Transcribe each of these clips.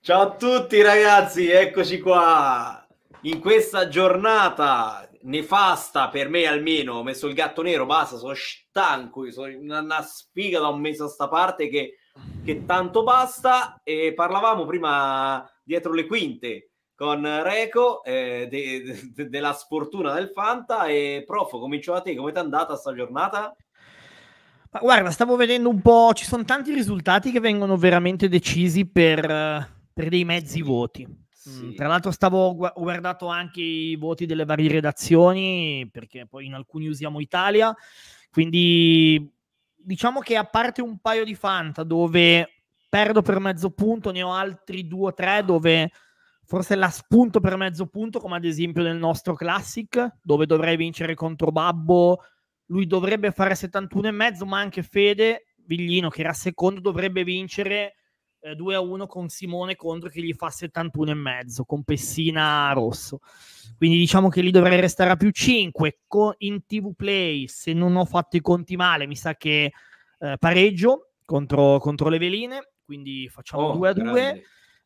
Ciao a tutti ragazzi, eccoci qua in questa giornata nefasta per me almeno, ho messo il gatto nero, basta, sono stanco, sono una, una sfiga da un mese a sta parte che, che tanto basta e parlavamo prima dietro le quinte con Reco eh, della de, de, sfortuna del Fanta e prof, cominciamo a te, come ti è andata sta giornata? Ma guarda, stavo vedendo un po', ci sono tanti risultati che vengono veramente decisi per, eh, per dei mezzi voti. Sì. Tra l'altro stavo ho guardato anche i voti delle varie redazioni, perché poi in alcuni usiamo Italia, quindi diciamo che a parte un paio di Fanta dove perdo per mezzo punto, ne ho altri due o tre dove forse la spunto per mezzo punto, come ad esempio nel nostro Classic, dove dovrei vincere contro Babbo lui dovrebbe fare 71,5, ma anche Fede Viglino, che era secondo, dovrebbe vincere eh, 2 a 1 con Simone contro che gli fa 71,5 con Pessina rosso. Quindi diciamo che lì dovrei restare a più 5 con, in TV Play. Se non ho fatto i conti male, mi sa che eh, pareggio contro, contro, le veline. Quindi facciamo oh, 2 a 2.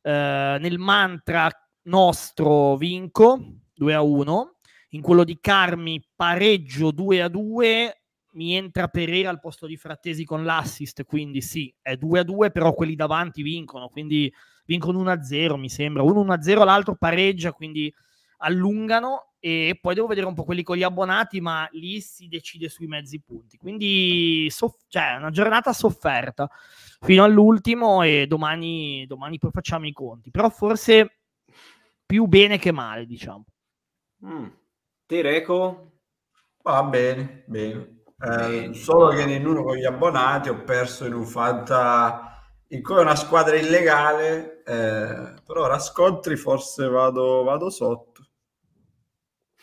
Eh, nel mantra nostro vinco 2 a 1 in quello di Carmi pareggio 2 a 2 mi entra Pereira al posto di Frattesi con l'assist, quindi sì, è 2 a 2, però quelli davanti vincono, quindi vincono 1 a 0 mi sembra, uno 1 a 0 l'altro pareggia, quindi allungano e poi devo vedere un po' quelli con gli abbonati, ma lì si decide sui mezzi punti, quindi soff- cioè, una giornata sofferta fino all'ultimo e domani, domani poi facciamo i conti, però forse più bene che male diciamo. Mm. Te Reco? Va bene, bene. Eh, solo che in uno con gli abbonati ho perso in un fanta in cui è una squadra illegale, eh, però scontri forse vado, vado sotto.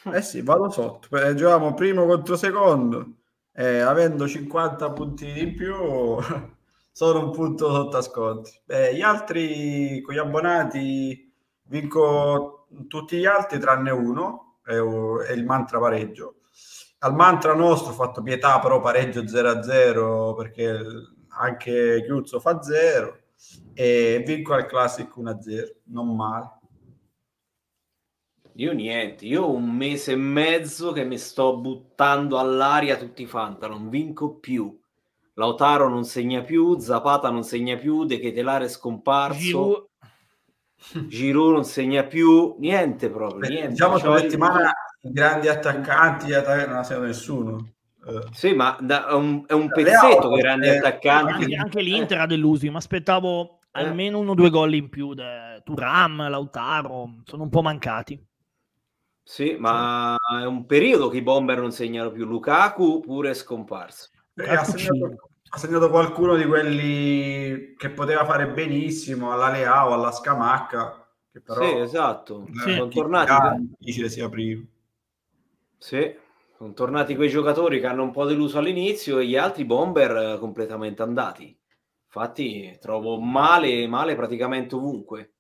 Hm. Eh sì, vado sotto. Eh, Giocavamo primo contro secondo, eh, avendo 50 punti di più, sono un punto sotto ascolti. Eh, gli altri, con gli abbonati, vinco tutti gli altri tranne uno, è, è il mantra pareggio. Al mantra nostro ho fatto pietà, però pareggio 0-0 perché anche Chiuzzo fa 0 e vinco al Classic 1-0, non male. Io niente, io ho un mese e mezzo che mi sto buttando all'aria tutti i Fanta, non vinco più. Lautaro non segna più, Zapata non segna più, De Ketelare è scomparso. Giroud, Giroud non segna più niente proprio. Niente. Diciamo che la settimana i grandi attaccanti non ha segnato nessuno. Eh. Sì, ma da, è un, è un pezzetto dei grandi eh, attaccanti. Anche, anche eh. l'Inter ha deluso, mi aspettavo eh. almeno uno o due gol in più da Turam, Lautaro, sono un po' mancati. Sì, ma sì. è un periodo che i bomber non segnano più. Lukaku pure è scomparso. Eh, ha segnato, ha segnato qualcuno di quelli che poteva fare benissimo alla Leao, alla Scamacca che però sì, esatto eh, sì. sono tornati difficile sia prima sì sono tornati quei giocatori che hanno un po' deluso all'inizio e gli altri bomber eh, completamente andati infatti trovo male male praticamente ovunque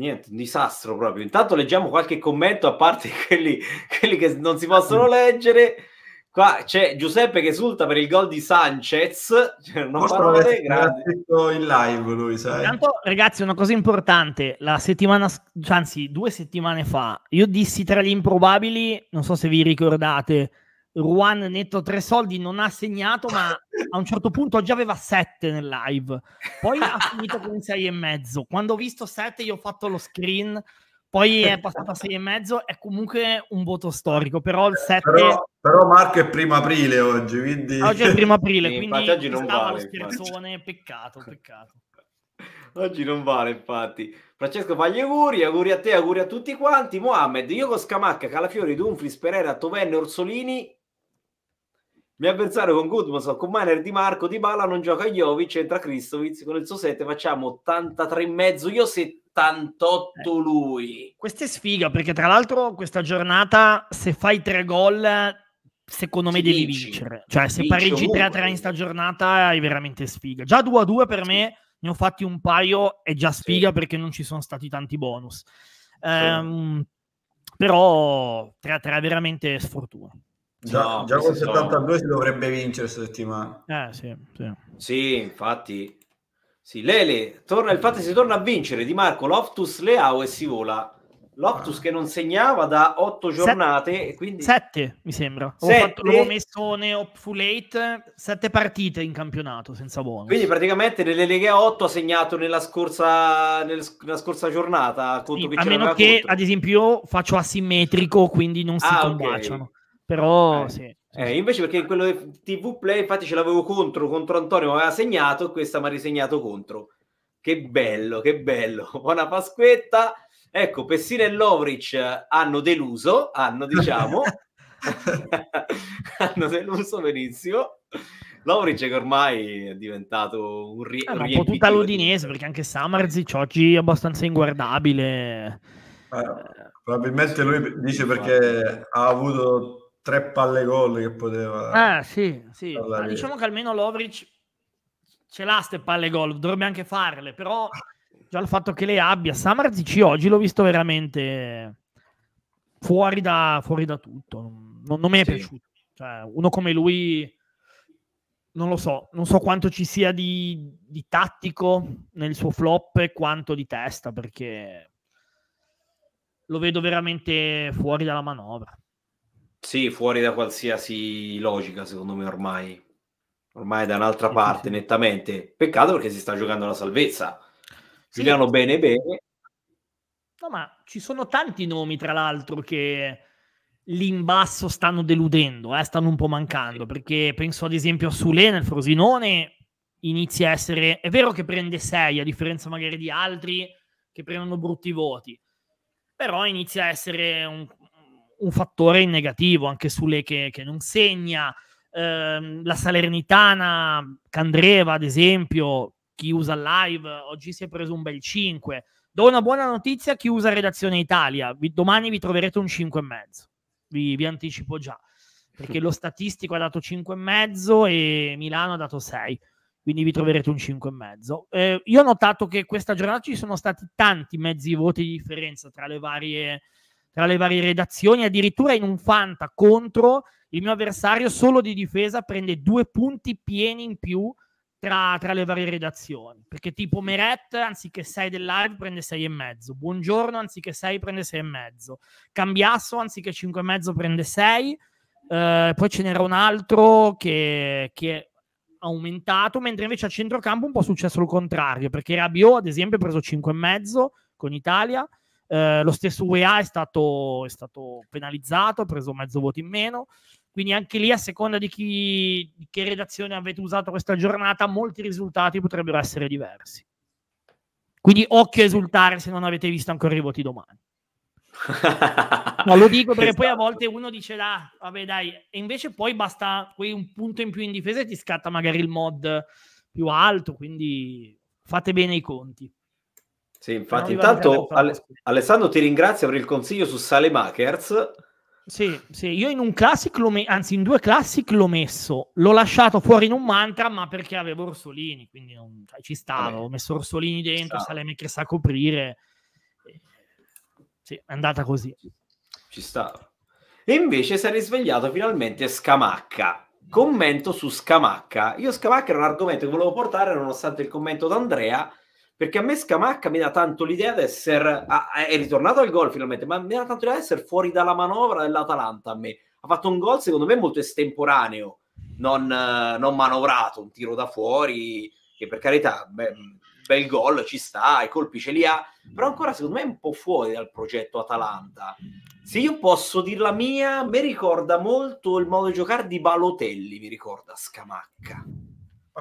niente, un disastro proprio. Intanto leggiamo qualche commento a parte quelli, quelli che non si possono mm. leggere. Qua c'è Giuseppe che esulta per il gol di Sanchez. Non Cioè, non parole grandi. in live lui, sai. Intanto, ragazzi, una cosa importante. La settimana, cioè, anzi, due settimane fa, io dissi tra gli improbabili, non so se vi ricordate, Juan netto tre soldi non ha segnato, ma a un certo punto già aveva sette nel live. Poi ha finito con sei e mezzo. Quando ho visto sette, io ho fatto lo screen poi è passata 6 e mezzo, è comunque un voto storico, però il 7... Però, però Marco è primo aprile oggi, quindi... Oggi è primo aprile, sì, quindi oggi non vale, scherzone, peccato, peccato. Oggi non vale, infatti. Francesco fa gli auguri, auguri a te, auguri a tutti quanti. Mohamed, io con Scamacca, Calafiori, Dumfries, Pereira, Tovenne, Orsolini... Mi avversario con Goodmanson, con Miner Di Marco, Di Bala non gioca Jovic, entra Cristovic, con il suo 7 facciamo 83 e mezzo, io 70. 78 eh. lui. Questa è sfiga perché tra l'altro questa giornata se fai tre gol secondo me devi vinci. vincere. Cioè se vinci pareggi 3-3 in sta giornata è veramente sfiga. Già 2-2 per sì. me ne ho fatti un paio è già sfiga sì. perché non ci sono stati tanti bonus. Sì. Ehm, però 3-3 è veramente sfortuna. Già, no, già con 72 sono... si dovrebbe vincere questa settimana. Eh, sì, sì infatti sì, Lele, torna, infatti si torna a vincere Di Marco, Loftus, Leao e si vola. Loftus ah. che non segnava da otto giornate. Sette, quindi... sette mi sembra. Sette. l'ho messo neo late, sette partite in campionato senza buono. Quindi praticamente nelle Lega 8 ha segnato nella scorsa, nella scorsa giornata. Sì, a meno che contro. ad esempio io faccio asimmetrico, quindi non si ah, combaciano. Okay. Però eh. sì. Eh, invece perché quello di TV Play, infatti ce l'avevo contro, contro Antonio, mi aveva segnato e questa mi ha risegnato contro. Che bello, che bello. Buona Pasquetta. Ecco, Pessina e Lovric eh, hanno deluso, hanno diciamo, hanno deluso benissimo. Lovric che ormai è diventato un ri- eh, un po' tutta l'Udinese, perché anche Samarzic oggi è abbastanza inguardabile. Eh, probabilmente lui dice perché ha avuto tre palle gol che poteva... Eh sì, sì. Ma diciamo che almeno Lovric ce l'ha ste palle gol, dovrebbe anche farle, però già il fatto che le abbia, Samarzic oggi l'ho visto veramente fuori da, fuori da tutto, non, non mi è sì. piaciuto. Cioè, uno come lui non lo so, non so quanto ci sia di, di, tattico nel suo flop e quanto di testa, perché lo vedo veramente fuori dalla manovra. Sì, fuori da qualsiasi logica, secondo me ormai. Ormai da un'altra parte, nettamente. Peccato perché si sta giocando la salvezza. Sì. Giuliano bene bene. No, ma ci sono tanti nomi, tra l'altro, che lì in basso stanno deludendo, eh? stanno un po' mancando, perché penso ad esempio a Sule nel Frosinone, inizia a essere... È vero che prende 6, a differenza magari di altri che prendono brutti voti, però inizia a essere un un fattore in negativo anche sulle che, che non segna. Eh, la Salernitana, Candreva ad esempio, chi usa live, oggi si è preso un bel 5. Do una buona notizia a chi usa Redazione Italia, vi, domani vi troverete un 5 5,5, vi, vi anticipo già, perché lo statistico ha dato 5 e mezzo e Milano ha dato 6 quindi vi troverete un 5 5,5. Eh, io ho notato che questa giornata ci sono stati tanti mezzi voti di differenza tra le varie tra le varie redazioni, addirittura in un Fanta contro il mio avversario solo di difesa prende due punti pieni in più tra, tra le varie redazioni, perché tipo Meret anziché 6 del live prende e mezzo. Buongiorno anziché 6 prende e mezzo. Cambiasso anziché e mezzo, prende 6, eh, poi ce n'era un altro che, che è aumentato, mentre invece a centrocampo un po' è successo il contrario, perché Rabiot ad esempio ha preso e mezzo con Italia, eh, lo stesso UEA è stato, è stato penalizzato, ha preso mezzo voto in meno. Quindi anche lì, a seconda di, chi, di che redazione avete usato questa giornata, molti risultati potrebbero essere diversi. Quindi occhio a esultare se non avete visto ancora i voti domani. no, lo dico perché esatto. poi a esatto. volte uno dice là, ah, vabbè dai, e invece poi basta poi un punto in più in difesa e ti scatta magari il mod più alto, quindi fate bene i conti. Sì, infatti, intanto Ale- Alessandro ti ringrazio per il consiglio su Salemakers. Sì, sì, io in un classic, l'ho me- anzi in due classic l'ho messo, l'ho lasciato fuori in un mantra, ma perché avevo Orsolini, quindi non, cioè, ci stavo, Vabbè. ho messo Orsolini dentro, Salemakers a coprire. Eh, sì, è andata così. Ci stava. E invece si è risvegliato finalmente Scamacca. Commento su Scamacca. Io Scamacca era un argomento che volevo portare nonostante il commento d'Andrea, perché a me Scamacca mi dà tanto l'idea di essere... Ah, è ritornato al gol finalmente, ma mi dà tanto l'idea di essere fuori dalla manovra dell'Atalanta a me. Ha fatto un gol secondo me molto estemporaneo, non, non manovrato, un tiro da fuori, che per carità, beh, bel gol, ci sta, i colpi ce li ha, però ancora secondo me è un po' fuori dal progetto Atalanta. Se io posso dir la mia, mi ricorda molto il modo di giocare di Balotelli, mi ricorda Scamacca.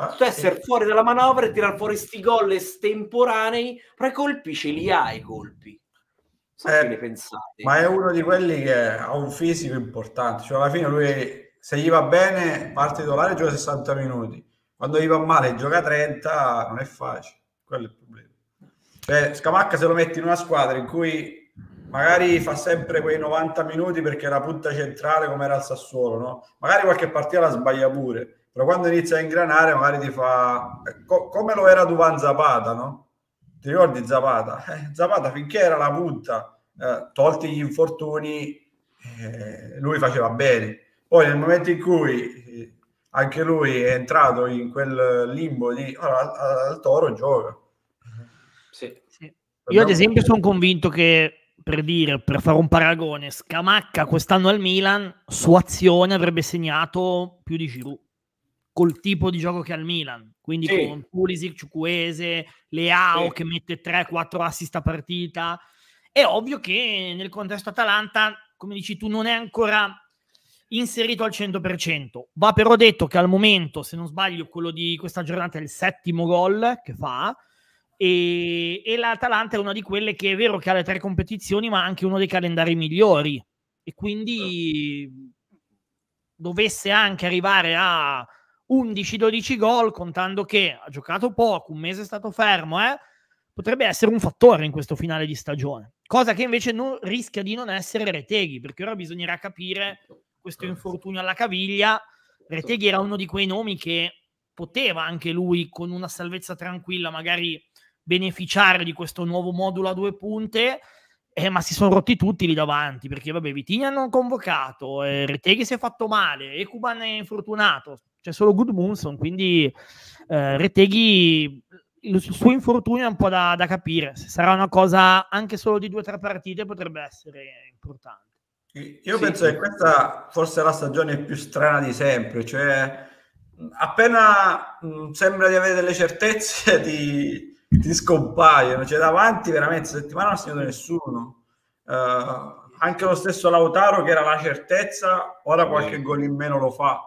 Ah, tu essere eh. fuori dalla manovra e tirare fuori sti gol estemporanei, però i colpi ce li ha i colpi. So eh, ne pensate. Ma è uno di quelli che ha un fisico importante, cioè alla fine lui se gli va bene parte titolare gioca 60 minuti, quando gli va male gioca 30, non è facile, quello è il problema. Cioè, Scamacca se lo metti in una squadra in cui magari fa sempre quei 90 minuti perché è la punta centrale come era il Sassuolo, no? Magari qualche partita la sbaglia pure però quando inizia a ingranare magari ti fa eh, co- come lo era Duvan Zapata, no? Ti ricordi Zapata? Eh, Zapata finché era la punta, eh, tolti gli infortuni, eh, lui faceva bene. Poi nel momento in cui eh, anche lui è entrato in quel limbo di allora, al, toro gioca. Sì. Sì. Io ad esempio sono convinto che per dire, per fare un paragone, Scamacca quest'anno al Milan su azione avrebbe segnato più di Giroud col tipo di gioco che ha il Milan, quindi sì. con Pulisic, Ciucuese, Leao sì. che mette 3-4 assist a partita. È ovvio che nel contesto Atalanta, come dici tu, non è ancora inserito al 100%. Va però detto che al momento, se non sbaglio, quello di questa giornata è il settimo gol che fa. E, e l'Atalanta è una di quelle che è vero che ha le tre competizioni, ma anche uno dei calendari migliori. E quindi dovesse anche arrivare a 11-12 gol, contando che ha giocato poco, un mese è stato fermo, eh? potrebbe essere un fattore in questo finale di stagione. Cosa che invece non, rischia di non essere Reteghi, perché ora bisognerà capire certo, questo certo. infortunio alla caviglia. Reteghi era uno di quei nomi che poteva anche lui, con una salvezza tranquilla, magari beneficiare di questo nuovo modulo a due punte. Eh, ma si sono rotti tutti lì davanti perché vabbè Vitini hanno convocato, eh, Reteghi si è fatto male, Ecuban è infortunato, c'è solo Goodmunson, quindi eh, Reteghi il suo infortunio è un po' da, da, capire, se sarà una cosa anche solo di due o tre partite potrebbe essere importante. Io sì. penso che questa forse è la stagione più strana di sempre, cioè appena mh, mm, sembra di avere delle certezze ti, ti scompaiono, cioè davanti veramente settimana non ha segnato nessuno. Uh, anche lo stesso Lautaro che era la certezza, ora qualche gol in meno lo fa.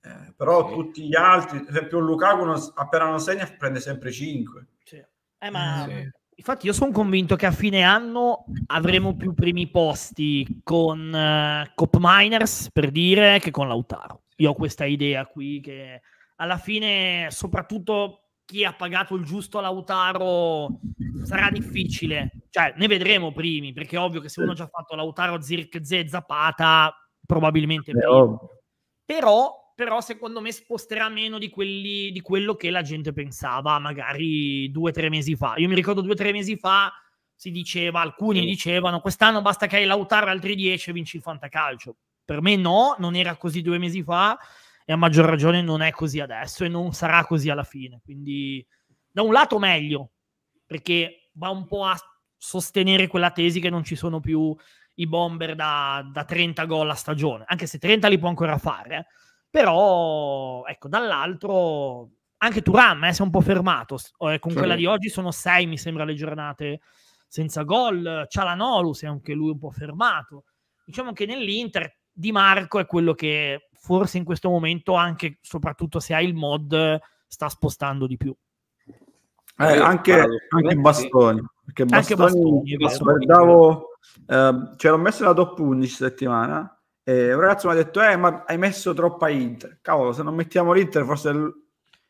Eh, però sì. tutti gli altri, ad esempio Lukaku non, appena non segna prende sempre 5. Sì. Eh, ma... sì. Infatti io sono convinto che a fine anno avremo più primi posti con uh, eh, Cop Miners, per dire, che con Lautaro. Io ho questa idea qui che alla fine, soprattutto chi ha pagato il giusto Lautaro, sarà difficile. Cioè, ne vedremo primi, perché è ovvio che se uno ha già fatto Lautaro, Zirkze, Zapata, probabilmente Però però secondo me sposterà meno di, quelli, di quello che la gente pensava magari due o tre mesi fa. Io mi ricordo due o tre mesi fa si diceva, alcuni sì. dicevano, quest'anno basta che hai Lautaro altri 10 e vinci il fantacalcio. Per me no, non era così due mesi fa e a maggior ragione non è così adesso e non sarà così alla fine. Quindi da un lato meglio, perché va un po' a sostenere quella tesi che non ci sono più i bomber da, da 30 gol a stagione, anche se 30 li può ancora fare. Eh però, ecco, dall'altro, anche Turam eh, si è un po' fermato. Eh, con sì. quella di oggi sono sei, mi sembra, le giornate senza gol. Cialanolu si è anche lui un po' fermato. Diciamo che nell'Inter Di Marco è quello che forse in questo momento, anche soprattutto se ha il mod, sta spostando di più. Eh, anche, anche, Bastoni. Perché Bastoni, anche Bastoni, Bastoni guardavo, eh, c'era messo la top 11 settimana eh, un ragazzo mi ha detto, eh, ma hai messo troppa Inter. Cavolo, se non mettiamo l'Inter forse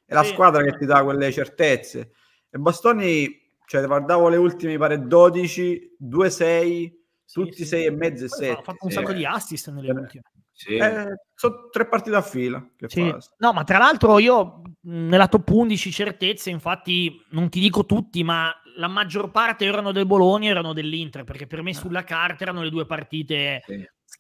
è la sì. squadra che ti dà quelle certezze. E Bastoni, cioè, guardavo le ultime, mi pare 12, 2, 6, sì, tutti 6 sì. e mezzo e 7. Ha fatto un sacco di assist nelle eh. ultime. Eh, sono tre partite a fila. No, ma tra l'altro io nella top 11 certezze, infatti non ti dico tutti, ma la maggior parte erano del Bologna, erano dell'Inter, perché per me eh. sulla carta erano le due partite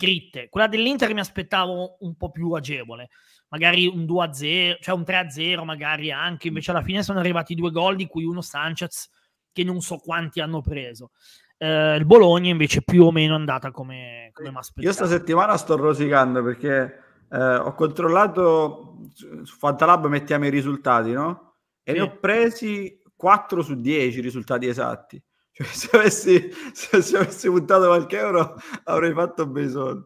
scritte. Quella dell'Inter mi aspettavo un po' più agevole, magari un 2-0, cioè un 3-0 magari anche, mm. invece alla fine sono arrivati due gol di cui uno Sanchez che non so quanti hanno preso. Eh, il Bologna invece più o meno è andata come, come mi aspettavo. Io sta settimana sto rosicando perché eh, ho controllato su Fantalab mettiamo i risultati, no? E sì. ne ho presi 4 su 10 risultati esatti. Cioè, se, avessi, se, se avessi puntato qualche euro avrei fatto bei soldi.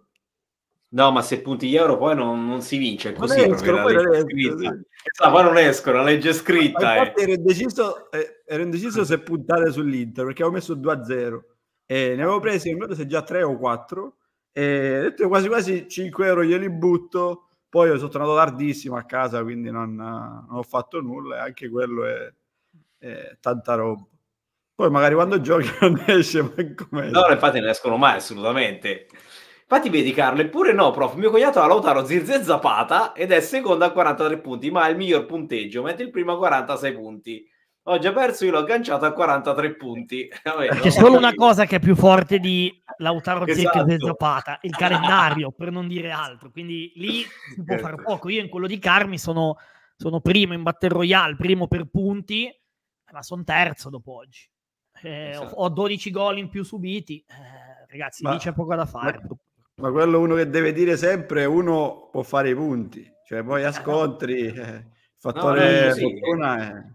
No, ma se punti gli euro poi non, non si vince, È così non escono, poi, non escono, sì. no, poi non escono, la legge è scritta. Ma infatti eh. ero indeciso, eh, ero indeciso se puntare sull'Inter, perché avevo messo 2-0 e ne avevo presi, non ricordo se già 3 o 4, e ho detto quasi quasi 5 euro glieli butto, poi sono tornato tardissimo a casa, quindi non, non ho fatto nulla, e anche quello è, è tanta roba. Poi magari quando giochi non esce ma meglio. No, infatti non escono mai assolutamente. Infatti vedi Carlo, eppure no, prof, mio cognato ha Lautaro Zirze Zapata ed è secondo a 43 punti, ma ha il miglior punteggio, mentre il primo a 46 punti. Ho già perso, io l'ho agganciato a 43 punti. Vabbè, C'è no? solo una cosa che è più forte di Lautaro esatto. Zirze Zapata, il calendario, per non dire altro. Quindi lì si può fare certo. poco. Io in quello di Carmi sono, sono primo in Battle Royale, primo per punti, ma sono terzo dopo oggi. Eh, esatto. ho 12 gol in più subiti, eh, ragazzi, ma, lì c'è poco da fare. Ma, ma, quello uno che deve dire sempre, uno può fare i punti, cioè poi eh, a scontri, eh, il fattore no, fortuna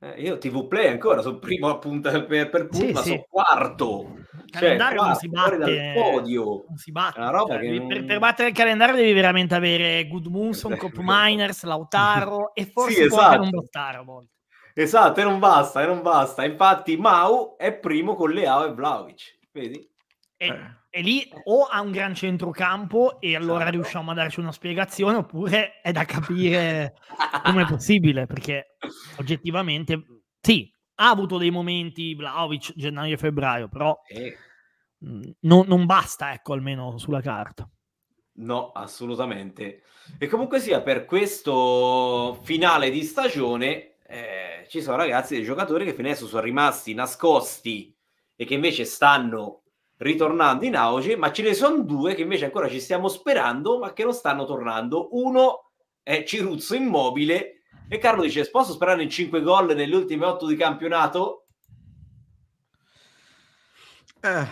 è... io TV Play ancora, sono primo a punta per, per punta, sì, ma sì. sono quarto. Il cioè, calendario cioè, non si batte. Dal podio. Non si batte. Cioè, devi, non... Per, battere il calendario devi veramente avere Goodmunson, Cop Miners, esatto. Lautaro e forse sì, esatto. un Lautaro a volte. Esatto, e non basta, e non basta. Infatti Mau è primo con Leao e Vlaovic, vedi? E, eh. e lì o ha un gran centrocampo e allora esatto. riusciamo a darci una spiegazione, oppure è da capire come è possibile, perché oggettivamente sì, ha avuto dei momenti Vlaovic gennaio e febbraio, però eh. non, non basta, ecco, almeno sulla carta. No, assolutamente. E comunque sia, per questo finale di stagione eh, ci sono ragazzi, dei giocatori che fino adesso sono rimasti nascosti e che invece stanno ritornando in auge, ma ce ne sono due che invece ancora ci stiamo sperando, ma che non stanno tornando. Uno è Ciruzzo Immobile e Carlo dice, posso sperare in 5 gol nelle ultime 8 di campionato? Eh,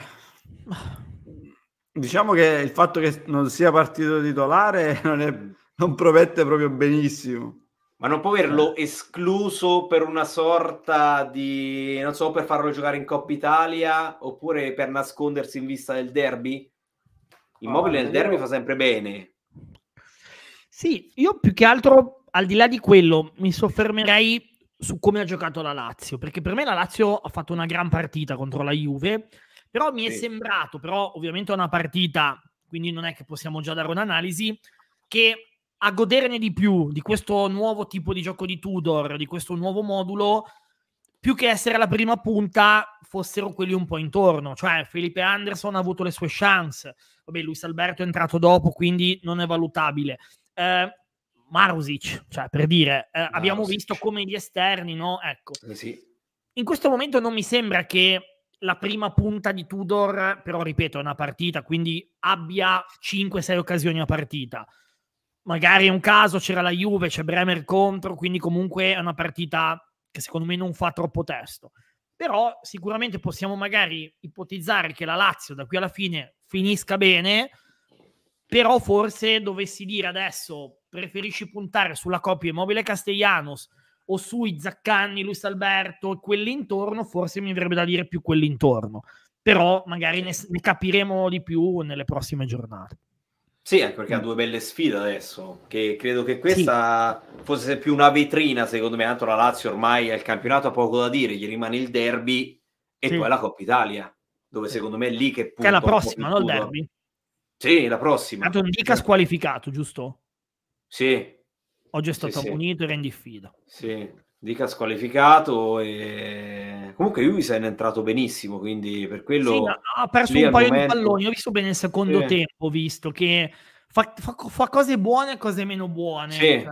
diciamo che il fatto che non sia partito titolare non, è, non promette proprio benissimo ma non può averlo eh. escluso per una sorta di, non so, per farlo giocare in Coppa Italia oppure per nascondersi in vista del derby? Immobile oh, nel derby io... fa sempre bene. Sì, io più che altro, al di là di quello, mi soffermerei su come ha giocato la Lazio, perché per me la Lazio ha fatto una gran partita contro la Juve, però mi sì. è sembrato, però ovviamente è una partita, quindi non è che possiamo già dare un'analisi, che a goderne di più di questo nuovo tipo di gioco di Tudor, di questo nuovo modulo, più che essere la prima punta, fossero quelli un po' intorno. Cioè, Felipe Anderson ha avuto le sue chance. Vabbè, Luis Alberto è entrato dopo, quindi non è valutabile. Eh, Marusic, cioè per dire, eh, abbiamo visto come gli esterni, no? Ecco. Eh, sì. In questo momento non mi sembra che la prima punta di Tudor, però ripeto, è una partita, quindi abbia 5-6 occasioni a partita magari è un caso, c'era la Juve, c'è Bremer contro, quindi comunque è una partita che secondo me non fa troppo testo. Però sicuramente possiamo magari ipotizzare che la Lazio da qui alla fine finisca bene, però forse dovessi dire adesso preferisci puntare sulla coppia Immobile Castellanos o sui Zaccanni, Luis Alberto e quelli forse mi verrebbe da dire più quell'intorno. Però magari ne, ne capiremo di più nelle prossime giornate. Sì, anche perché ha mm. due belle sfide adesso, che credo che questa sì. fosse più una vetrina, secondo me, tanto la Lazio ormai al campionato ha poco da dire, gli rimane il derby e sì. poi la Coppa Italia, dove secondo me è lì che... Punta che è la prossima, non il derby? Sì, la prossima. Tanto Dica squalificato, giusto? Sì. Oggi è stato sì, unito, e rendi diffida. Sì. Dica squalificato e comunque lui se è entrato benissimo, quindi per quello... Sì, ha perso un paio momento... di palloni, ho visto bene il secondo sì. tempo, visto che fa, fa, fa, cose buone e cose meno buone. Sì. Cioè...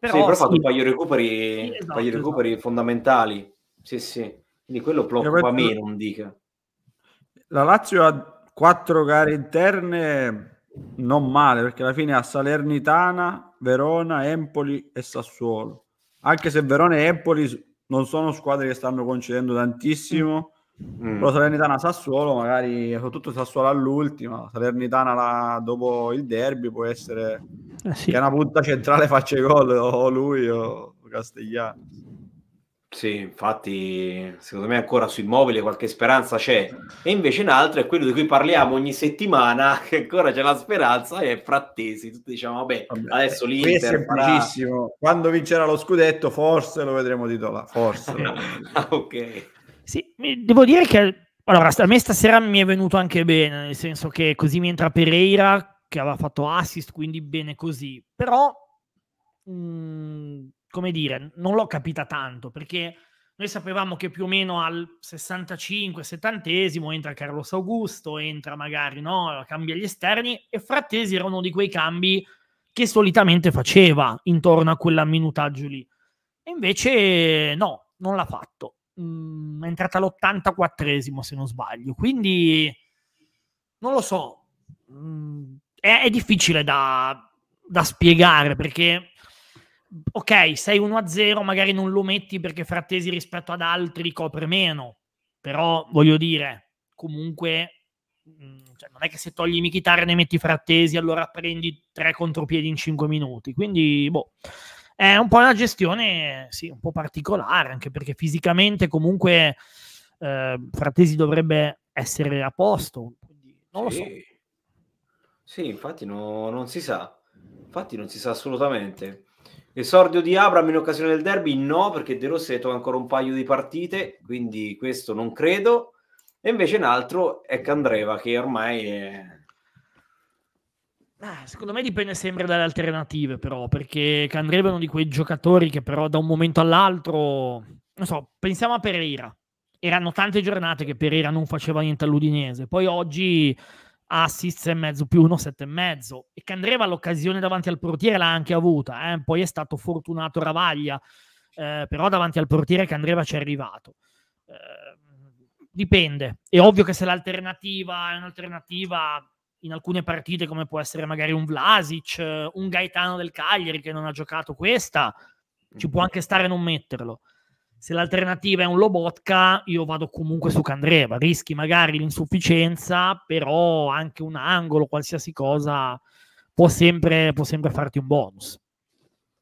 Però, sì, però ha fatto un paio di recuperi, esatto, paio esatto. recuperi esatto. fondamentali. Sì, sì. Quindi quello preoccupa me, Red... non dica. La Lazio ha quattro gare interne non male, perché alla fine ha Salernitana, Verona, Empoli e Sassuolo anche se Verona e Empoli non sono squadre che stanno concedendo tantissimo. Mm. mm. Però Salernitana Sassuolo, magari soprattutto Sassuolo all'ultima, Salernitana la, dopo il derby può essere eh sì. che una punta centrale faccia i gol o lui o Castigliano. Sì, infatti, secondo me ancora su immobile qualche speranza c'è. E invece un altro è quello di cui parliamo ogni settimana, che ancora c'è la speranza, e è Frattesi. Tutti diciamo, vabbè, vabbè adesso eh, l'Inter... È semplicissimo. Farà... Quando vincerà lo scudetto, forse lo vedremo di là. forse. ah, ok. Sì, devo dire che... Allora, a me stasera mi è venuto anche bene, nel senso che così mi entra Pereira, che aveva fatto assist, quindi bene così. Però... Mh, mm, come dire, non l'ho capita tanto perché noi sapevamo che più o meno al 65-70 entra Carlos Augusto, entra magari, no, cambia gli esterni e Frattesi era uno di quei cambi che solitamente faceva intorno a quella minutaggio lì. E invece no, non l'ha fatto. Mm, è entrata all'84 se non sbaglio, quindi non lo so, mm, è, è, difficile da, da spiegare perché ok, sei 1-0, magari non lo metti perché Frattesi rispetto ad altri copre meno, però voglio dire, comunque mm, cioè, non è che se togli Michitare e ne metti Frattesi allora prendi tre contropiedi in 5 minuti, quindi boh. È un po' una gestione, sì, un po' particolare, anche perché fisicamente comunque eh, Frattesi dovrebbe essere a posto, non sì. so. Sì, infatti no, non si sa, infatti non si sa assolutamente. Esordio di Abram in occasione del derby? No, perché De Rossi ha ancora un paio di partite, quindi questo non credo. E invece un altro è Candreva, che ormai è... Ah, secondo me dipende sempre dalle alternative, però, perché Candreva è uno di quei giocatori che però da un momento all'altro... Non so, pensiamo a Pereira. Erano tante giornate che Pereira non faceva niente all'Udinese. Poi oggi assist mezzo più uno, sette e mezzo. E che Candreva l'occasione davanti al portiere l'ha anche avuta, eh? poi è stato fortunato Ravaglia, eh, però davanti al portiere che Candreva ci è arrivato. Eh, dipende, è ovvio che se l'alternativa è un'alternativa in alcune partite come può essere magari un Vlasic, un Gaetano del Cagliari che non ha giocato questa, ci può mm. anche stare a non metterlo se l'alternativa è un Lobotka, io vado comunque su Candreva. Rischi magari l'insufficienza, però anche un angolo, qualsiasi cosa, può sempre, può sempre farti un bonus.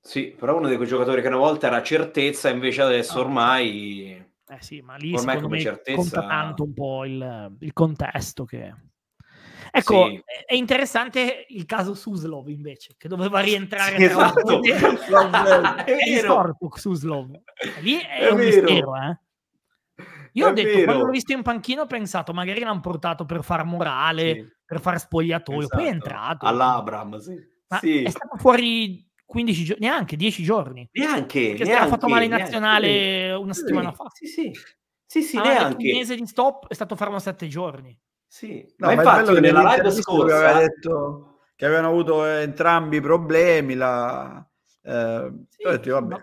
Sì, però uno di quei giocatori che una volta era certezza, invece adesso ah. ormai... Eh sì, ma lì ormai secondo me certezza... conta tanto un po' il, il contesto che... Ecco, sì. è interessante il caso Suslov invece, che doveva rientrare sì, esatto. è vero. Suslov. Cioè, lì è, è un vero. mistero, eh. Io è ho detto, vero. quando l'ho visto in panchino, ho pensato, magari l'hanno portato per far morale, sì. per far spogliatoio, esatto. poi è esatto. entrato. All'Abram, sì. Ma sì. è stato fuori 15 giorni, neanche 10 giorni. Cioè, neanche, Perché neanche. fatto male in nazionale neanche. una settimana fa. Sì, sì. Sì, sì, ah, neanche. Un mese di stop è stato fermo 7 giorni. Sì, no, ma, ma infatti nella live scorsa... Aveva detto che avevano avuto entrambi problemi, la... Eh, sì, detto, vabbè,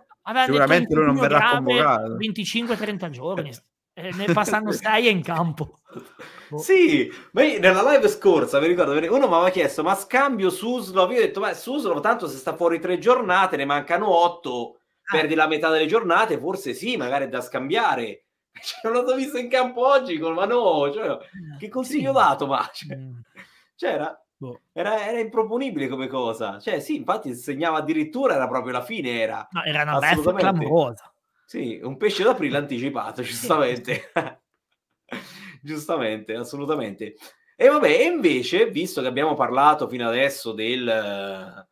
sicuramente lui non verrà convocato. 25-30 giorni, eh, ne passano 6 in campo. Boh. Sì, ma io, nella live scorsa, mi ricordo, uno mi aveva chiesto, ma scambio Suslov? Io ho detto, ma Suslov tanto se sta fuori tre giornate, ne mancano otto, ah. perdi la metà delle giornate, forse sì, magari è da scambiare. Cioè, non l'ho visto in campo oggi, ma no, cioè, ah, che consiglio sì. dato, ma cioè, mm. c'era... Cioè, boh. Era, era, improponibile come cosa. Cioè, sì, infatti segnava addirittura, era proprio la fine. Era, no, era una bella clamorosa. Sì, un pesce d'aprile anticipato, giustamente. giustamente, assolutamente. E vabbè, invece, visto che abbiamo parlato fino adesso del,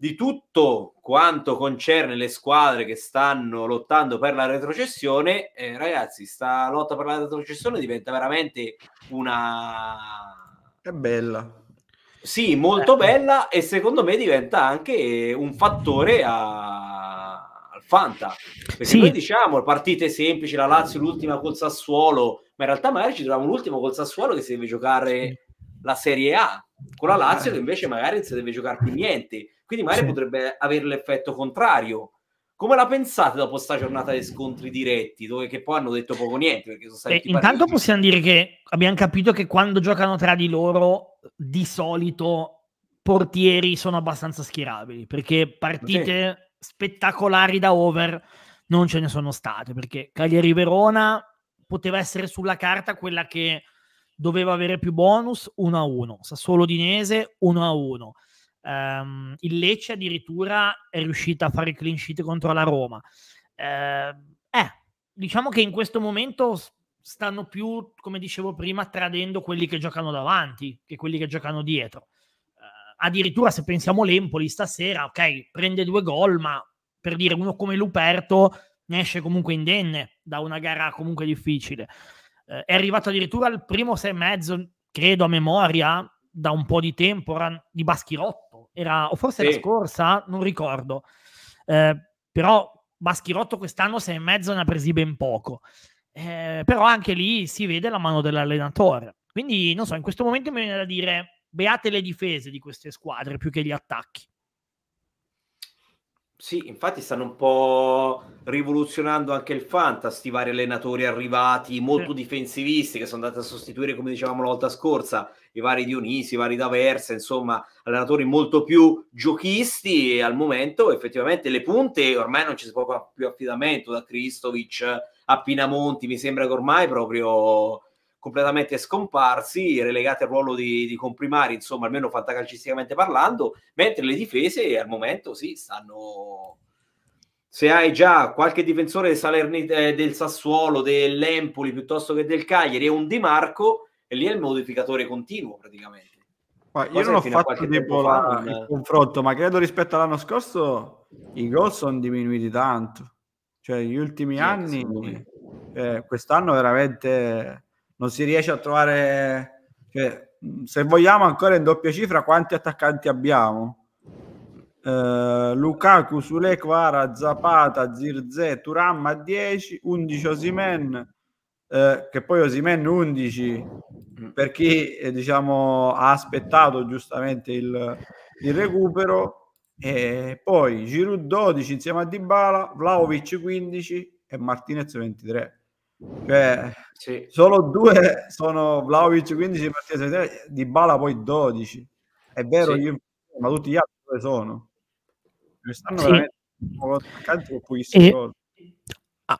di tutto quanto concerne le squadre che stanno lottando per la retrocessione, eh, ragazzi, sta lotta per la retrocessione diventa veramente una... È bella. Sì, molto eh. bella e secondo me diventa anche un fattore a... al Fanta. Perché sì. noi diciamo partite semplici, la Lazio l'ultima col Sassuolo, ma in realtà magari ci troviamo l'ultimo col Sassuolo che si deve giocare la Serie A, con la Lazio che invece magari non si deve giocare più niente quindi magari sì. potrebbe avere l'effetto contrario. Come la pensate dopo sta giornata di scontri diretti, dove che poi hanno detto poco niente? Eh, intanto possiamo dire che abbiamo capito che quando giocano tra di loro, di solito portieri sono abbastanza schierabili, perché partite sì. spettacolari da over non ce ne sono state, perché Cagliari-Verona poteva essere sulla carta quella che doveva avere più bonus 1-1, a Sassuolo-Dinese 1-1. a Um, il Lecce addirittura è riuscito a fare clean sheet contro la Roma. Eh, eh, diciamo che in questo momento stanno più, come dicevo prima, tradendo quelli che giocano davanti che quelli che giocano dietro. Eh, addirittura se pensiamo all'Empoli stasera, ok, prende due gol, ma per dire uno come Luperto ne esce comunque indenne da una gara comunque difficile. Eh, è arrivato addirittura al primo sei e mezzo, credo a memoria, da un po' di tempo, di Baschirotto era, o forse sì. la scorsa, non ricordo. Eh, però Baschirotto quest'anno si è in mezzo ne ha presi ben poco. Eh, però anche lì si vede la mano dell'allenatore. Quindi, non so, in questo momento mi viene da dire beate le difese di queste squadre più che gli attacchi. Sì, infatti stanno un po' rivoluzionando anche il fantasy, vari allenatori arrivati, molto sì. difensivisti, che sono andati a sostituire, come dicevamo la volta scorsa, i vari Dionisi, i vari D'Aversa, insomma, allenatori molto più giochisti e al momento effettivamente le punte ormai non ci si può fare più affidamento da Cristovic a Pinamonti, mi sembra che ormai proprio completamente scomparsi, relegati al ruolo di, di comprimari, insomma, almeno fantacalcisticamente parlando, mentre le difese al momento sì, stanno... Se hai già qualche difensore del, Salernit- eh, del Sassuolo, dell'Empoli piuttosto che del Cagliari e un Di Marco, e lì è il modificatore continuo praticamente. Ma io non ho fatto tipo la, il eh. confronto, ma credo rispetto all'anno scorso i gol sono diminuiti tanto. Cioè, gli ultimi sì, anni, eh, quest'anno veramente non si riesce a trovare. Cioè, se vogliamo ancora in doppia cifra, quanti attaccanti abbiamo? Eh, Lukaku, Sule, Zapata, Zirze, Turam a 10, 11 Osimen, eh, che poi Osimen 11 mm. per chi eh, diciamo, ha aspettato giustamente il, il recupero e poi Giroud 12 insieme a Dybala, Vlaovic 15 e Martinez 23 cioè, sì. solo due sono Vlaovic 15 e Martinez 23 Dybala poi 12 è vero sì. io, ma tutti gli altri dove sono? Ci stanno sì. veramente pochissimi e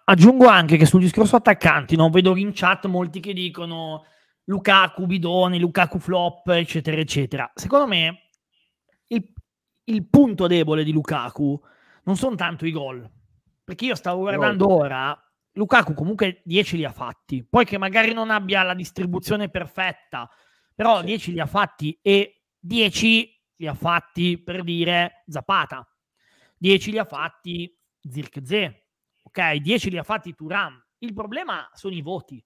aggiungo anche che sul discorso attaccanti, no? vedo in chat molti che dicono Lukaku bidone, Lukaku flop, eccetera, eccetera. Secondo me il, il punto debole di Lukaku non sono tanto i gol, perché io stavo guardando no. ora, Lukaku comunque 10 li ha fatti, poi che magari non abbia la distribuzione perfetta, però sì. 10 li ha fatti e 10 li ha fatti per dire Zapata, 10 li ha fatti Zirkzee, ok, 10 li ha fatti Turam. Il problema sono i voti.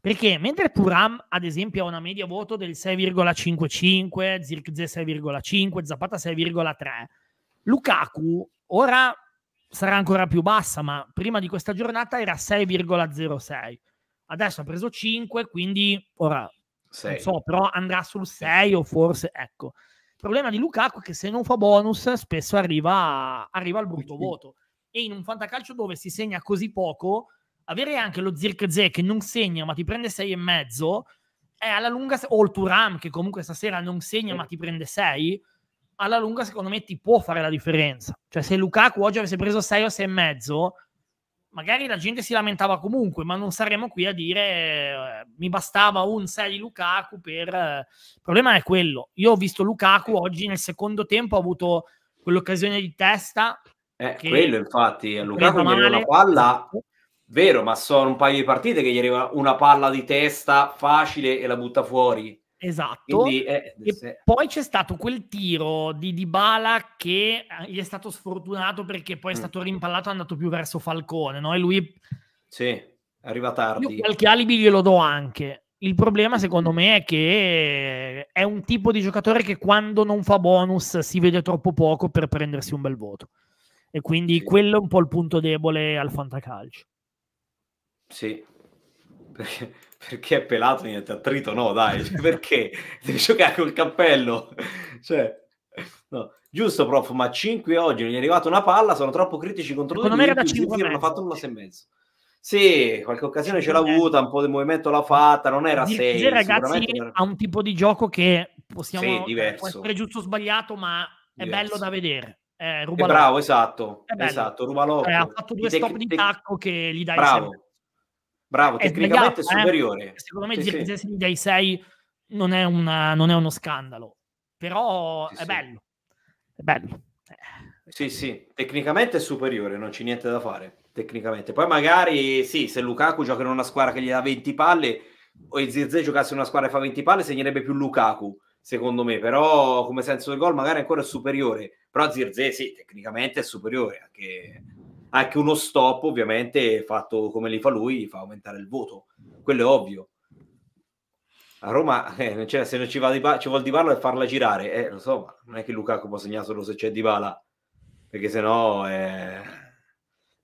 Perché mentre Turam, ad esempio, ha una media voto del 6,55, Zirkze 6,5, Zapata 6,3, Lukaku ora sarà ancora più bassa, ma prima di questa giornata era 6,06. Adesso ha preso 5, quindi ora 6. non so, però andrà sul 6 o forse, ecco. Il problema di Lukaku è che se non fa bonus spesso arriva, arriva al brutto voto e in un fantacalcio dove si segna così poco, avere anche lo Zirkzee che non segna ma ti prende 6,5 è alla lunga, o il Turam che comunque stasera non segna ma ti prende 6, alla lunga secondo me ti può fare la differenza. Cioè se Lukaku oggi avesse preso 6 o 6,5 magari la gente si lamentava comunque, ma non saremmo qui a dire eh, mi bastava un 6 di Lukaku per... Eh, il problema è quello. Io ho visto Lukaku oggi nel secondo tempo, ha avuto quell'occasione di testa eh, quello infatti, a Lukaku gli arriva una palla, esatto. vero, ma sono un paio di partite che gli arriva una palla di testa facile e la butta fuori. Esatto. Quindi, eh, se... poi c'è stato quel tiro di Dybala che eh, gli è stato sfortunato perché poi è mm. stato mm. rimpallato è andato più verso Falcone, no? E lui... Sì, arriva tardi. Io qualche alibi glielo do anche. Il problema mm. secondo me è che è un tipo di giocatore che quando non fa bonus si vede troppo poco per prendersi un bel voto. E quindi sì. quello è un po' il punto debole al fantacalcio. Sì, perché, perché è pelato niente attrito? No, dai, cioè, perché devi giocare col cappello? Cioè, no. Giusto, prof, ma 5 oggi non gli è arrivata una palla, sono troppo critici contro Secondo lui. non era da 5 hanno fatto una 6 e mezzo. Sì, qualche occasione ce l'ha avuta, un po' di movimento l'ha fatta, non era serio. 6. ragazzi, ha un tipo di gioco che possiamo sì, eh, può essere giusto o sbagliato, ma è diverso. bello da vedere. Eh, ruba bravo, esatto, esatto, ruba l'occhio. Eh, ha fatto due stop di tec- tacco che gli dai bravo. Sempre. Bravo, è tecnicamente è eh? superiore. Secondo me sì, Zirkzee sì. gli dai 6 non è, non è uno scandalo, però sì, è, sì. Bello. è bello. Eh. Sì, sì, tecnicamente è superiore, non c'è niente da fare. Tecnicamente. Poi magari, sì, se Lukaku gioca in una squadra che gli dà 20 palle o il Zirze giocasse in una squadra che fa 20 palle, segnerebbe più Lukaku, secondo me. Però come senso del gol magari ancora è superiore però Zirze sì, tecnicamente è superiore anche, anche uno stop ovviamente fatto come li fa lui fa aumentare il voto, quello è ovvio a Roma eh, cioè, se non ci, va di ba- ci vuol Di Bala e farla girare, eh, lo so, ma non è che Lukaku può segnare solo se c'è Di Bala perché sennò è,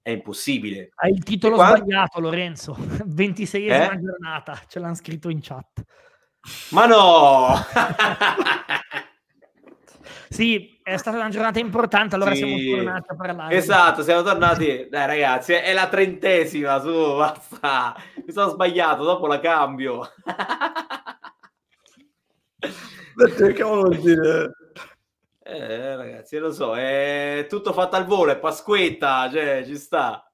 è impossibile. Hai il titolo quando... sbagliato, Lorenzo. 26esima eh? giornata, ce l'hanno scritto in chat. Ma no! sì, è stata una giornata importante, allora sì. siamo tornati a parlare. Esatto, siamo tornati. Dai, ragazzi, è la trentesima. Su, basta. Mi sono sbagliato, dopo la cambio. che vuol dire? Eh, ragazzi, lo so, è tutto fatto al volo, è Pasquetta, cioè, ci sta.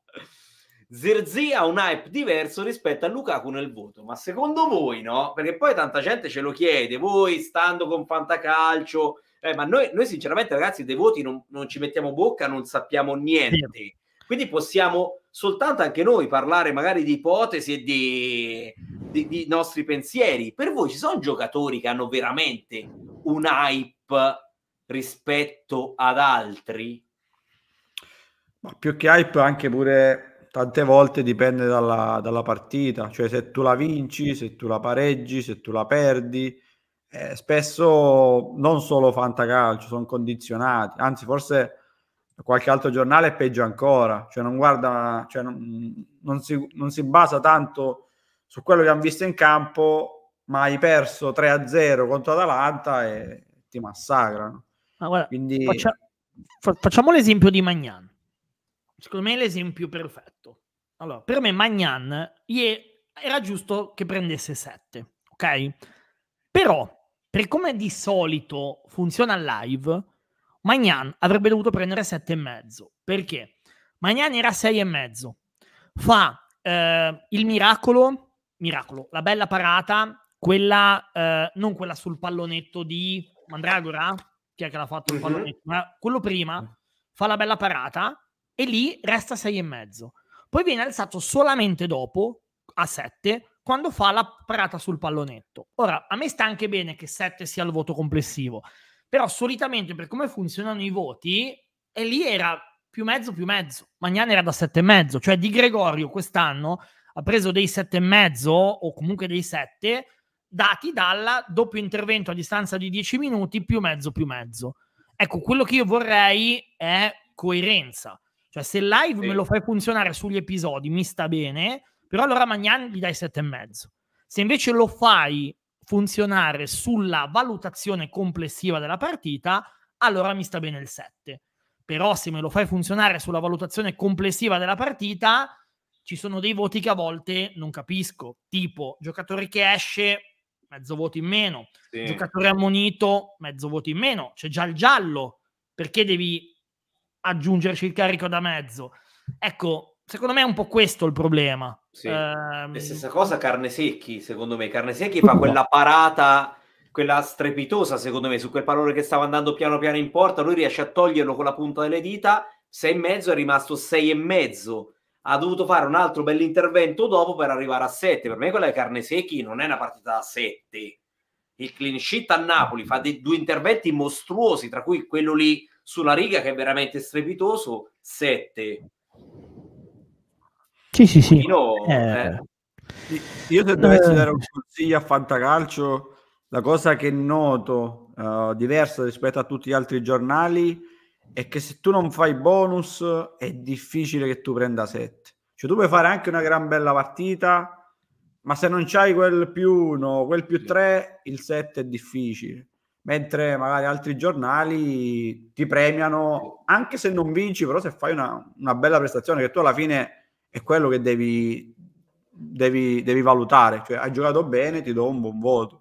Zirzi ha un hype diverso rispetto a Lukaku nel voto, ma secondo voi no? Perché poi tanta gente ce lo chiede, voi stando con Fantacalcio, eh, ma noi, noi, sinceramente, ragazzi, dei voti non, non, ci mettiamo bocca, non sappiamo niente. Quindi possiamo soltanto anche noi parlare magari di ipotesi e di, di, di nostri pensieri. Per voi ci sono giocatori che hanno veramente un hype rispetto ad altri? Ma più che hype anche pure tante volte dipende dalla, dalla partita, cioè se tu la vinci, se tu la pareggi, se tu la perdi, eh, spesso non solo fantacalcio, sono condizionati, anzi forse qualche altro giornale è peggio ancora, cioè non guarda, cioè non, non, si, non si basa tanto su quello che hanno visto in campo, ma hai perso 3-0 contro Atalanta e ti massacrano. Ma guarda, Quindi... faccia, facciamo l'esempio di Magnan. Secondo me è l'esempio perfetto. Allora, per me Magnan era giusto che prendesse 7, ok? Però per come di solito funziona live, Magnan avrebbe dovuto prendere 7,5 perché Magnan era 6,5. Fa eh, il miracolo, miracolo, la bella parata, quella eh, non quella sul pallonetto di Mandragora, chi è che l'ha fatto il mhm. pallonetto, ma quello prima fa la bella parata e lì resta 6,5. Poi viene alzato solamente dopo a 7 quando fa la parata sul pallonetto. Ora, a me sta anche bene che 7 sia il voto complessivo, però solitamente per come funzionano i voti, e lì era più mezzo più mezzo, Magnani era da 7 e mezzo, cioè Di Gregorio quest'anno ha preso dei 7 e mezzo o comunque dei 7 dati dalla doppio intervento a distanza di 10 minuti più mezzo più mezzo. Ecco, quello che io vorrei è coerenza. Cioè, se live sì. me lo fai funzionare sugli episodi, mi sta bene, però allora Magnan gli dai 7,5. Se invece lo fai funzionare sulla valutazione complessiva della partita, allora mi sta bene il 7. Però se me lo fai funzionare sulla valutazione complessiva della partita, ci sono dei voti che a volte non capisco, tipo giocatore che esce, mezzo voto in meno, sì. giocatore ammonito, mezzo voto in meno, c'è già il giallo, perché devi aggiungerci il carico da mezzo? Ecco, secondo me è un po' questo il problema. Sì. Um... La stessa cosa carne secchi, secondo me. Carne secchi fa quella parata, quella strepitosa, secondo me, su quel pallone che stava andando piano piano in porta. Lui riesce a toglierlo con la punta delle dita. 6 e mezzo è rimasto 6 e mezzo. Ha dovuto fare un altro bell'intervento dopo per arrivare a sette. Per me quella di carne secchi non è una partita da sette. Il clean sheet a Napoli fa dei, due interventi mostruosi, tra cui quello lì sulla riga che è veramente strepitoso, 7 sì, sì, sì. Quino, eh. Eh, io se dovessi eh. dare un consiglio a Fantacalcio, la cosa che noto uh, diversa rispetto a tutti gli altri giornali è che se tu non fai bonus è difficile che tu prenda 7. Cioè tu puoi fare anche una gran bella partita, ma se non c'hai quel più 1, quel più 3, il 7 è difficile. Mentre magari altri giornali ti premiano, anche se non vinci, però se fai una, una bella prestazione, che tu alla fine è quello che devi, devi, devi valutare. Cioè, hai giocato bene, ti do un buon voto.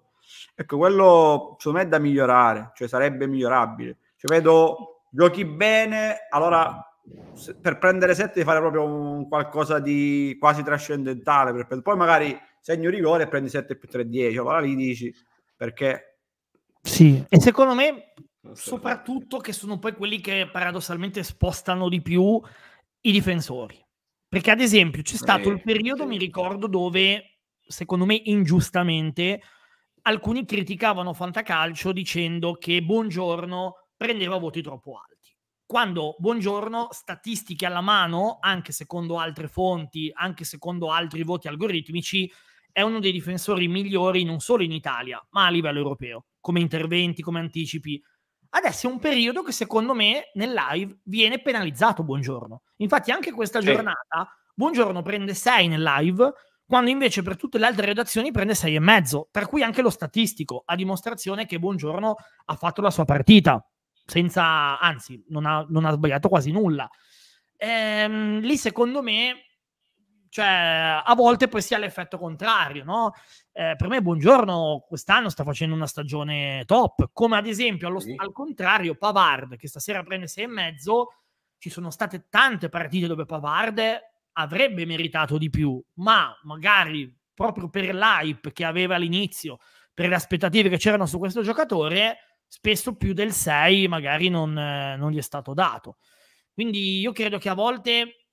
Ecco, quello secondo me è da migliorare, cioè sarebbe migliorabile. Cioè, vedo giochi bene, allora se, per prendere 7 devi fare proprio un, qualcosa di quasi trascendentale. Per, poi magari segno rigore e prendi 7 più 3, 10. Allora lì dici perché. Sì, e secondo me soprattutto che sono poi quelli che paradossalmente spostano di più i difensori. Perché ad esempio c'è stato eh, il periodo, sì. mi ricordo, dove secondo me ingiustamente alcuni criticavano Fantacalcio dicendo che Buongiorno prendeva voti troppo alti. Quando Buongiorno, statistiche alla mano, anche secondo altre fonti, anche secondo altri voti algoritmici, è uno dei difensori migliori non solo in Italia, ma a livello europeo, come interventi, come anticipi. Adesso è un periodo che secondo me nel live viene penalizzato Buongiorno. Infatti anche questa giornata Buongiorno prende 6 nel live, quando invece per tutte le altre redazioni prende 6 e mezzo. tra cui anche lo statistico, a dimostrazione che Buongiorno ha fatto la sua partita, senza, anzi, non ha, non ha sbagliato quasi nulla. Ehm, lì secondo me, cioè, a volte poi si ha l'effetto contrario, no? eh, per me Buongiorno quest'anno sta facendo una stagione top, come ad esempio allo, sì. al contrario Pavard che stasera prende 6 e mezzo, ci sono state tante partite dove Pavard avrebbe meritato di più, ma magari proprio per l'hype che aveva all'inizio, per le aspettative che c'erano su questo giocatore, spesso più del 6 magari non, non gli è stato dato. Quindi io credo che a volte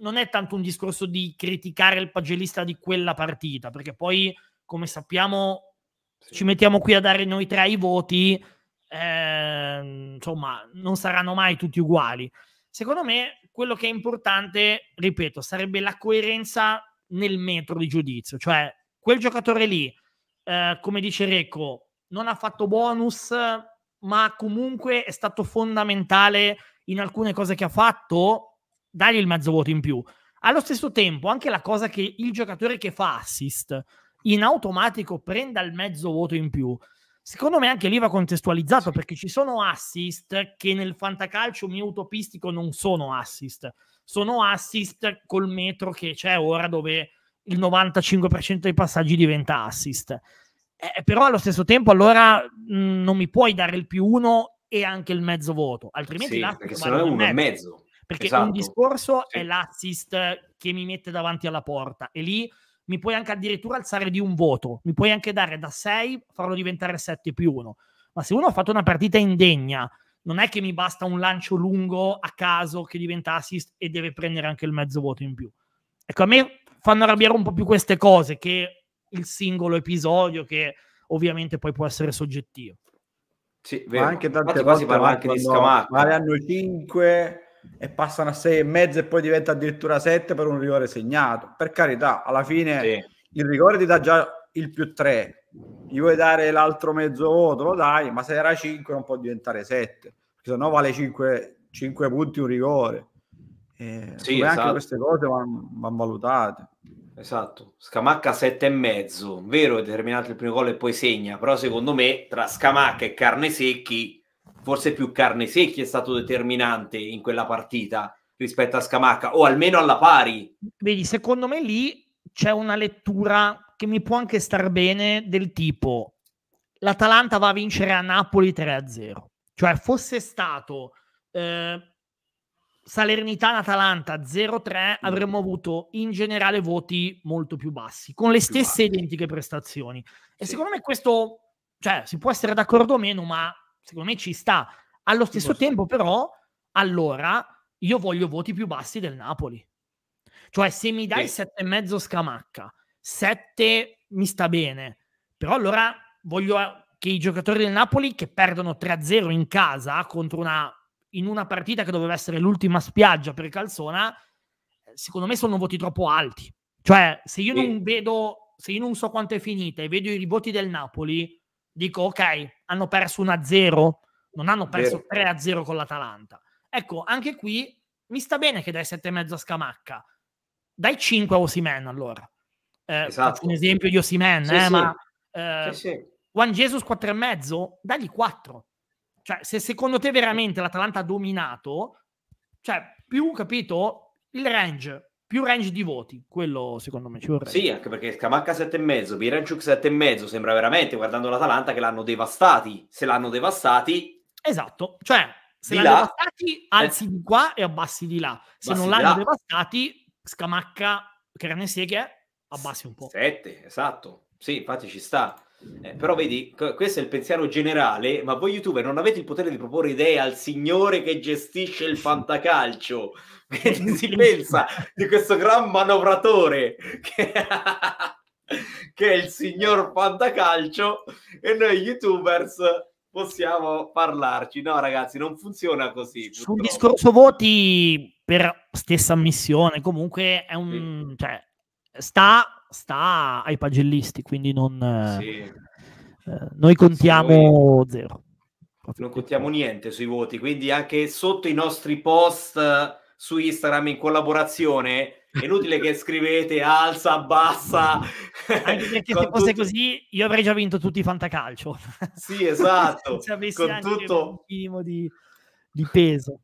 non è tanto un discorso di criticare il pagellista di quella partita, perché poi come sappiamo, sì. ci mettiamo qui a dare noi tre i voti, eh, insomma, non saranno mai tutti uguali. Secondo me, quello che è importante, ripeto, sarebbe la coerenza nel metro di giudizio, cioè quel giocatore lì, eh, come dice Recco, non ha fatto bonus, ma comunque è stato fondamentale in alcune cose che ha fatto, dagli il mezzo voto in più. Allo stesso tempo, anche la cosa che il giocatore che fa assist in automatico prenda il mezzo voto in più, secondo me anche lì va contestualizzato perché ci sono assist che nel fantacalcio mio utopistico non sono assist, sono assist col metro che c'è ora dove il 95% dei passaggi diventa assist. Eh, eh, però allo stesso tempo allora mh, mm, non mi puoi dare il più uno e anche il mezzo voto, altrimenti sì, l'assist se no è uno e mezzo. Perché esatto. un discorso sì. è l'assist che mi mette davanti alla porta e lì mi puoi anche addirittura alzare di un voto, mi puoi anche dare da 6, farlo diventare 7 più 1. Ma se uno ha fatto una partita indegna, non è che mi basta un lancio lungo a caso che diventa assist e deve prendere anche il mezzo voto in più. Ecco, a me fanno arrabbiare un po' più queste cose che il singolo episodio che ovviamente poi può essere soggettivo. Sì, vero. Ma anche tante Infatti, volte si parla anche di Scamacca. Vale hanno 5 e passano a 6 e mezzo e poi diventa addirittura 7 per un rigore segnato. Per carità, alla fine sì. il rigore ti dà già il più 3. Gli vuoi dare l'altro mezzo voto, lo dai, ma se era 5 non può diventare 7, perché se no vale 5, 5 punti un rigore. Eh, sì, esatto. anche queste cose vanno van valutate. Esatto, Scamacca 7 e mezzo, vero è terminato il primo gol e poi segna, però secondo me tra Scamacca e Carne Secchi forse più carne secchi è stato determinante in quella partita rispetto a Scamacca, o almeno alla pari. Vedi, secondo me lì c'è una lettura che mi può anche star bene del tipo l'Atalanta va a vincere a Napoli 3-0. Cioè fosse stato eh, Salernitana-Atalanta 0-3 mm. avremmo avuto in generale voti molto più bassi, con le stesse identiche prestazioni. E sì. secondo me questo, cioè si può essere d'accordo o meno, ma secondo me ci sta. Allo stesso Forse. tempo, però, allora io voglio voti più bassi del Napoli. Cioè, se mi dai sette e mezzo Scamacca, sette mi sta bene, però allora voglio eh, che i giocatori del Napoli che perdono 3-0 in casa contro una, in una partita che doveva essere l'ultima spiaggia per Calzona, secondo me sono voti troppo alti. Cioè, se io non vedo, se io non so quanto è finita e vedo i voti del Napoli, dico ok, hanno perso 1-0, non hanno perso 3-0 con l'Atalanta. Ecco, anche qui mi sta bene che dai 7,5 a Scamacca, dai 5 a Osimen allora. Eh, esatto. Faccio un esempio di Osimen, sì, eh, sì. ma eh, sì, Juan Jesus 4,5, dagli 4. Cioè, se secondo te veramente l'Atalanta ha dominato, cioè, più, capito, il range più range di voti, quello secondo me ci vorrebbe. Sì, anche perché Scamacca 7,5, Pirenchuk 7,5 sembra veramente, guardando l'Atalanta, che l'hanno devastati. Se l'hanno devastati... Esatto, cioè se l'hanno là, devastati alzi eh. di qua e abbassi di là. Se non l'hanno là. devastati, Scamacca, che era che abbassi un po'. 7, esatto. Sì, infatti ci sta. Eh, però vedi, questo è il pensiero generale, ma voi youtuber non avete il potere di proporre idee al signore che gestisce il fantacalcio. Quindi si pensa di questo gran manovratore che, che è il signor Pantacalcio e noi youtubers possiamo parlarci. No, ragazzi, non funziona così. Purtroppo. discorso voti per stessa missione, comunque è un... Sì. Cioè, sta, sta, ai pagellisti, quindi non... Eh, sì. Eh, noi contiamo sì, zero. Non contiamo niente sui voti, quindi anche sotto i nostri post su Instagram in collaborazione. È inutile che scrivete alza, bassa. Anche perché se fosse tutto... così, io avrei già vinto tutti i fantacalcio. Sì, esatto. se con tutto un minimo di, di, peso.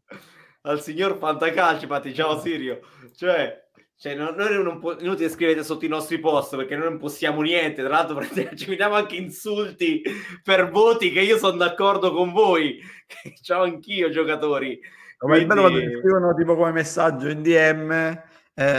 Al signor Fantacalcio, diciamo infatti, ciao Sirio. Cioè, cioè non, noi non po- inutile scrivete sotto i nostri post perché noi non possiamo niente. Tra l'altro, ci vediamo anche insulti per voti che io sono d'accordo con voi. ciao anch'io, giocatori. Ma è bello quando ti scrivono tipo come messaggio in DM. Eh,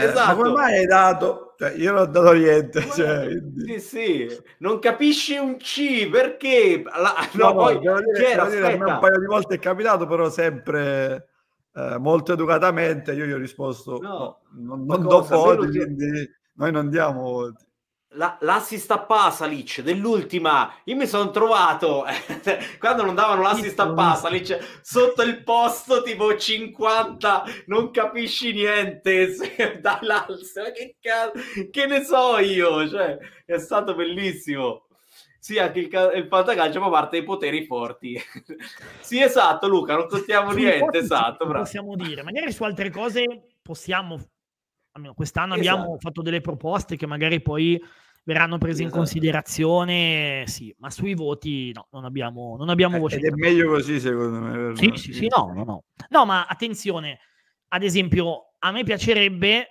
esatto. Ma come esatto. mai hai dato? Cioè, io non ho dato niente. cioè, sì, sì, non capisci un C perché. La, no, no, poi c'era, devo dire, un paio di volte è capitato, però sempre. Eh, molto educatamente io gli ho risposto no, no non, non do voti quindi noi non diamo voti la, l'assist a Pasalic dell'ultima, io mi sono trovato quando non davano l'assist a Pasalic sotto il posto tipo 50, non capisci niente dall'alza, che cazzo, che ne so io, cioè, è stato bellissimo. Sì, anche il, il fantacalcio fa parte dei poteri forti. sì, esatto, Luca, non tocchiamo sì, niente, esatto. Bravo. Possiamo dire, magari su altre cose possiamo, almeno quest'anno esatto. abbiamo fatto delle proposte che magari poi verranno prese esatto. in considerazione, sì, ma sui voti no, non abbiamo, non abbiamo eh, voce. Ed è meglio così secondo me. Sì, sì, sì, no, no, no. No, ma attenzione, ad esempio, a me piacerebbe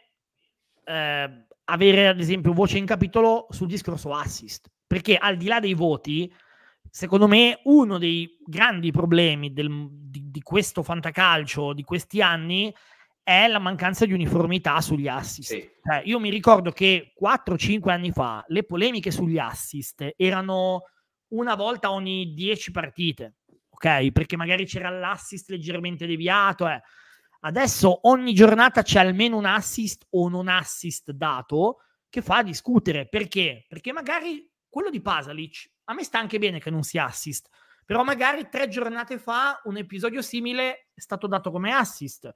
eh, avere ad esempio voce in capitolo sul discorso assist, perché al di là dei voti, secondo me uno dei grandi problemi del, di, di questo fantacalcio di questi anni è è la mancanza di uniformità sugli assist. Sì. Eh, io mi ricordo che 4-5 anni fa le polemiche sugli assist erano una volta ogni 10 partite, ok? Perché magari c'era l'assist leggermente deviato. Eh. Adesso ogni giornata c'è almeno un assist o non assist dato che fa discutere. Perché? Perché magari quello di Pasalic a me sta anche bene che non sia assist, però magari tre giornate fa un episodio simile è stato dato come assist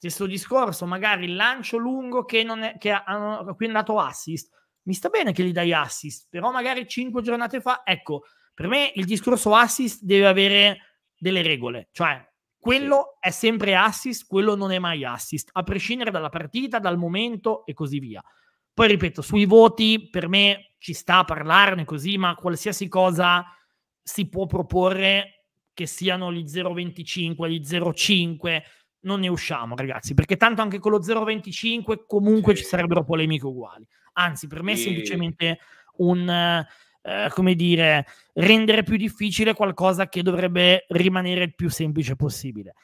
Stesso discorso, magari il lancio lungo che, non è, che hanno, qui è andato assist. Mi sta bene che gli dai assist, però magari cinque giornate fa, ecco, per me il discorso assist deve avere delle regole, cioè quello sì. è sempre assist, quello non è mai assist, a prescindere dalla partita, dal momento e così via. Poi ripeto, sui voti per me ci sta a parlarne così, ma qualsiasi cosa si può proporre che siano gli 0,25, gli 0,5, non ne usciamo, ragazzi, perché tanto anche con lo 0,25 comunque sì. ci sarebbero polemiche uguali. Anzi, per me è semplicemente un, eh, come dire, rendere più difficile qualcosa che dovrebbe rimanere il più semplice possibile.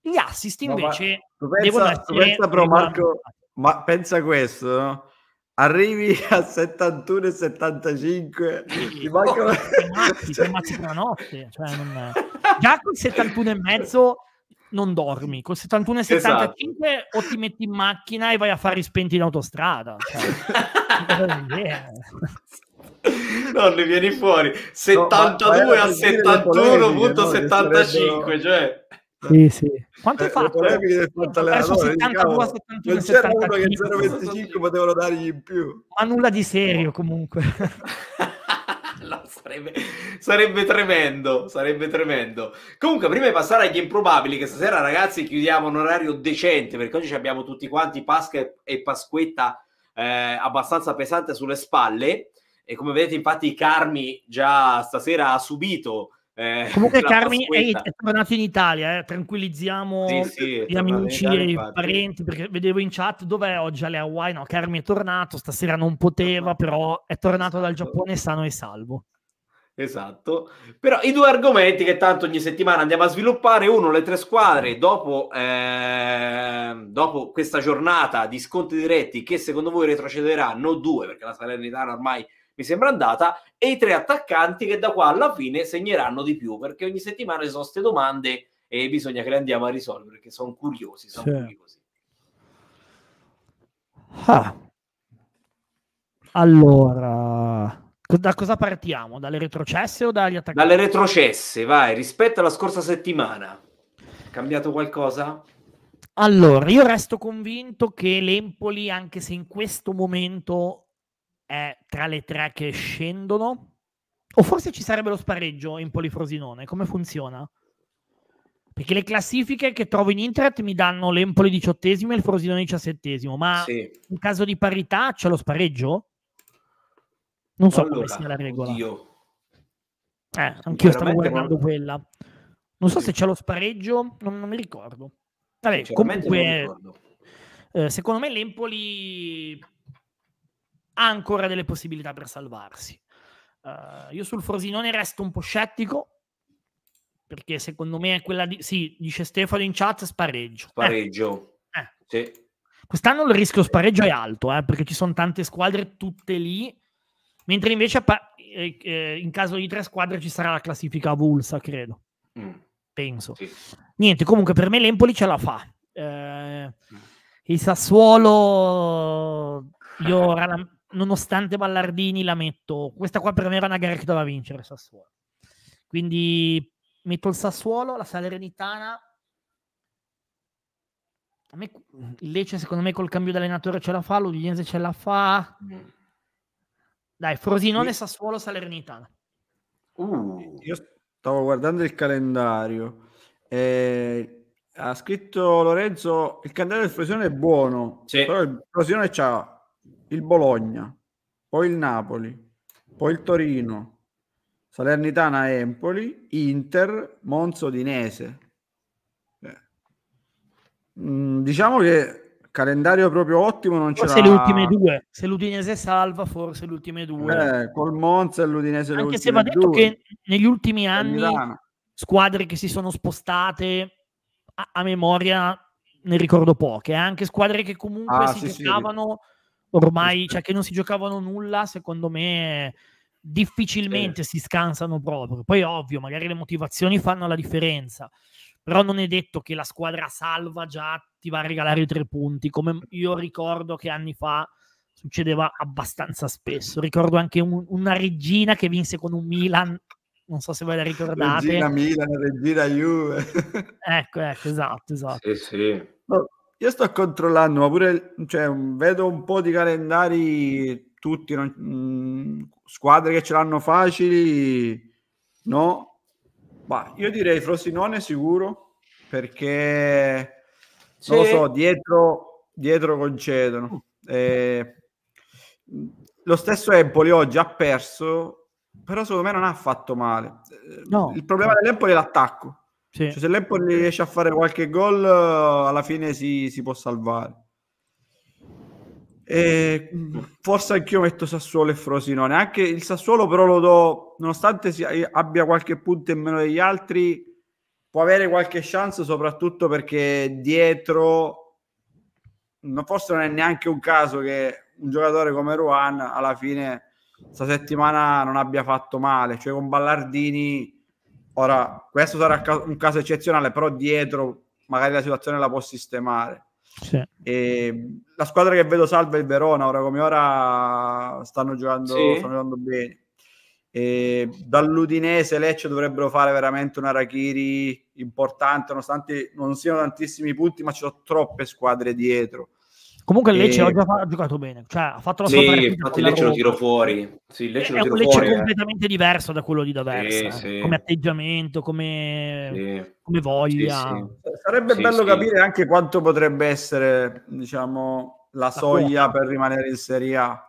Gli assist invece... No, ma, pensa, essere pensa però Marco, ma pensa questo, no? Arrivi a 71 e 75, ti oh, mancano... Fermati, fermati per la notte, cioè non... Già con 71 e mezzo non dormi. Con 71 e 75 esatto. o ti metti in macchina e vai a fare i spenti in autostrada. Cioè. non ne vieni fuori 72 no, a 71.75 cioè sì, sì. Quanto hai eh, fatto? Eh, allora, 72, diciamo, 71, non c'era 75. uno che 0,25 potevano dargli in più ma nulla di serio comunque No, sarebbe, sarebbe, tremendo, sarebbe tremendo. Comunque, prima di passare agli improbabili, che stasera, ragazzi, chiudiamo un orario decente, perché oggi abbiamo tutti quanti Pasqua e Pasquetta eh, abbastanza pesante sulle spalle. E come vedete, infatti, Carmi già stasera ha subito eh, Comunque Carmi è, è, tornato in Italia, eh. tranquillizziamo sì, sì, gli amici e i parenti perché vedevo in chat dov'è oggi alle Hawaii, no, Carmi è tornato, stasera non poteva, però è tornato esatto. dal Giappone sano e salvo. Esatto, però i due argomenti che tanto ogni settimana andiamo a sviluppare, uno le tre squadre mm. dopo, eh, dopo questa giornata di sconti diretti che secondo voi retrocederanno no due perché la Salernitana ormai mi sembra andata, e i tre attaccanti che da qua alla fine segneranno di più, perché ogni settimana ci sono queste domande e bisogna che le andiamo a risolvere, perché sono curiosi, sono sì. curiosi. Ah. Allora, da cosa partiamo? Dalle retrocesse o dagli attaccanti? Dalle retrocesse, vai, rispetto alla scorsa settimana. cambiato qualcosa? Allora, io resto convinto che l'Empoli, anche se in questo momento è tra le tre che scendono? O forse ci sarebbe lo spareggio in Polifrosinone? Come funziona? Perché le classifiche che trovo in internet mi danno l'Empoli diciottesimo e il Frosinone diciassettesimo, ma sì. in caso di parità c'è lo spareggio? Non so allora, come sia la regola. Oddio. Eh, anch'io stavo guardando non... quella. Non so se c'è lo spareggio, non, non mi ricordo. Vabbè, comunque, ricordo. Eh, secondo me l'Empoli ha ancora delle possibilità per salvarsi. Uh, io sul Frosinone resto un po' scettico perché secondo me è quella di... Sì, dice Stefano in chat, spareggio. Eh, spareggio. Eh. Eh. Sì. Quest'anno il rischio spareggio è alto, eh, perché ci sono tante squadre tutte lì, mentre invece eh, in caso di tre squadre ci sarà la classifica avulsa, credo. Mm. Penso. Sì. Niente, comunque per me l'Empoli ce la fa. Eh, il Sassuolo, io nonostante Ballardini la metto. Questa qua per me era una gara che doveva vincere Sassuolo. Quindi metto il Sassuolo, la Salernitana. A me, il Lecce secondo me col cambio di allenatore ce la fa, l'Udinese ce la fa. Dai, Frosinone, Sassuolo, Salernitana. Uh, Io stavo guardando il calendario. Eh, ha scritto Lorenzo, il calendario del Frosinone è buono, sì. però il Frosinone c'ha il Bologna, poi il Napoli, poi il Torino, Salernitana Empoli, Inter, Monzo Dinese. Eh. Mm, diciamo che calendario proprio ottimo non c'è. Forse le ultime due, se l'Udinese salva forse le ultime due. Eh, col Monza e l'Udinese Anche se va detto due. che negli ultimi anni squadre che si sono spostate a, a memoria ne ricordo poche, eh. anche squadre che comunque ah, si sì, giocavano sì ormai, cioè che non si giocavano nulla, secondo me difficilmente eh. si scansano proprio. Poi ovvio, magari le motivazioni fanno la differenza, però non è detto che la squadra salva già ti va a regalare i tre punti, come io ricordo che anni fa succedeva abbastanza spesso. Ricordo anche un, una regina che vinse con un Milan non so se ve la ricordate. Regina Milan, Regina Juve. ecco, ecco, esatto, esatto. Sì, sì. Boh, io sto controllando, ma pure cioè, vedo un po' di calendari, tutti, mh, mm, squadre che ce l'hanno facili, no? Ma io direi Frosinone sicuro, perché sì. non lo so, dietro, dietro concedono. Eh, lo stesso Empoli oggi ha perso, però secondo me non ha fatto male. No. Il problema dell'Empoli è l'attacco sì. Cioè, se l'Empoli riesce a fare qualche gol, eh, alla fine si, si può salvare. E mm, forse anch'io metto Sassuolo e Frosinone. Anche il Sassuolo, però, lo do nonostante eh, abbia qualche punto in meno degli altri, può avere qualche chance, soprattutto perché dietro, forse non è neanche un caso che un giocatore come Ruan alla fine, sta settimana non abbia fatto male. Cioè, con Ballardini Ora, questo sarà un caso eccezionale, però dietro magari la situazione la può sistemare. Sì. E la squadra che vedo salva è il Verona, ora come ora stanno giocando, sì. stanno giocando bene. E dall'Udinese Lecce dovrebbero fare veramente una Rakiri importante, nonostante non siano tantissimi punti, ma ci sono troppe squadre dietro. Comunque Lecce e... ha giocato bene, cioè ha fatto la sua parte. sì, infatti Lecce lo tiro fuori. Sì, il Lecce lo tiro Lecce fuori. È eh. completamente eh. diverso da quello di Daversa, sì, eh. sì. come atteggiamento, come, sì. come voglia. Sarebbe bello capire anche quanto potrebbe essere, diciamo, la, la soglia fuori. per rimanere in Serie A,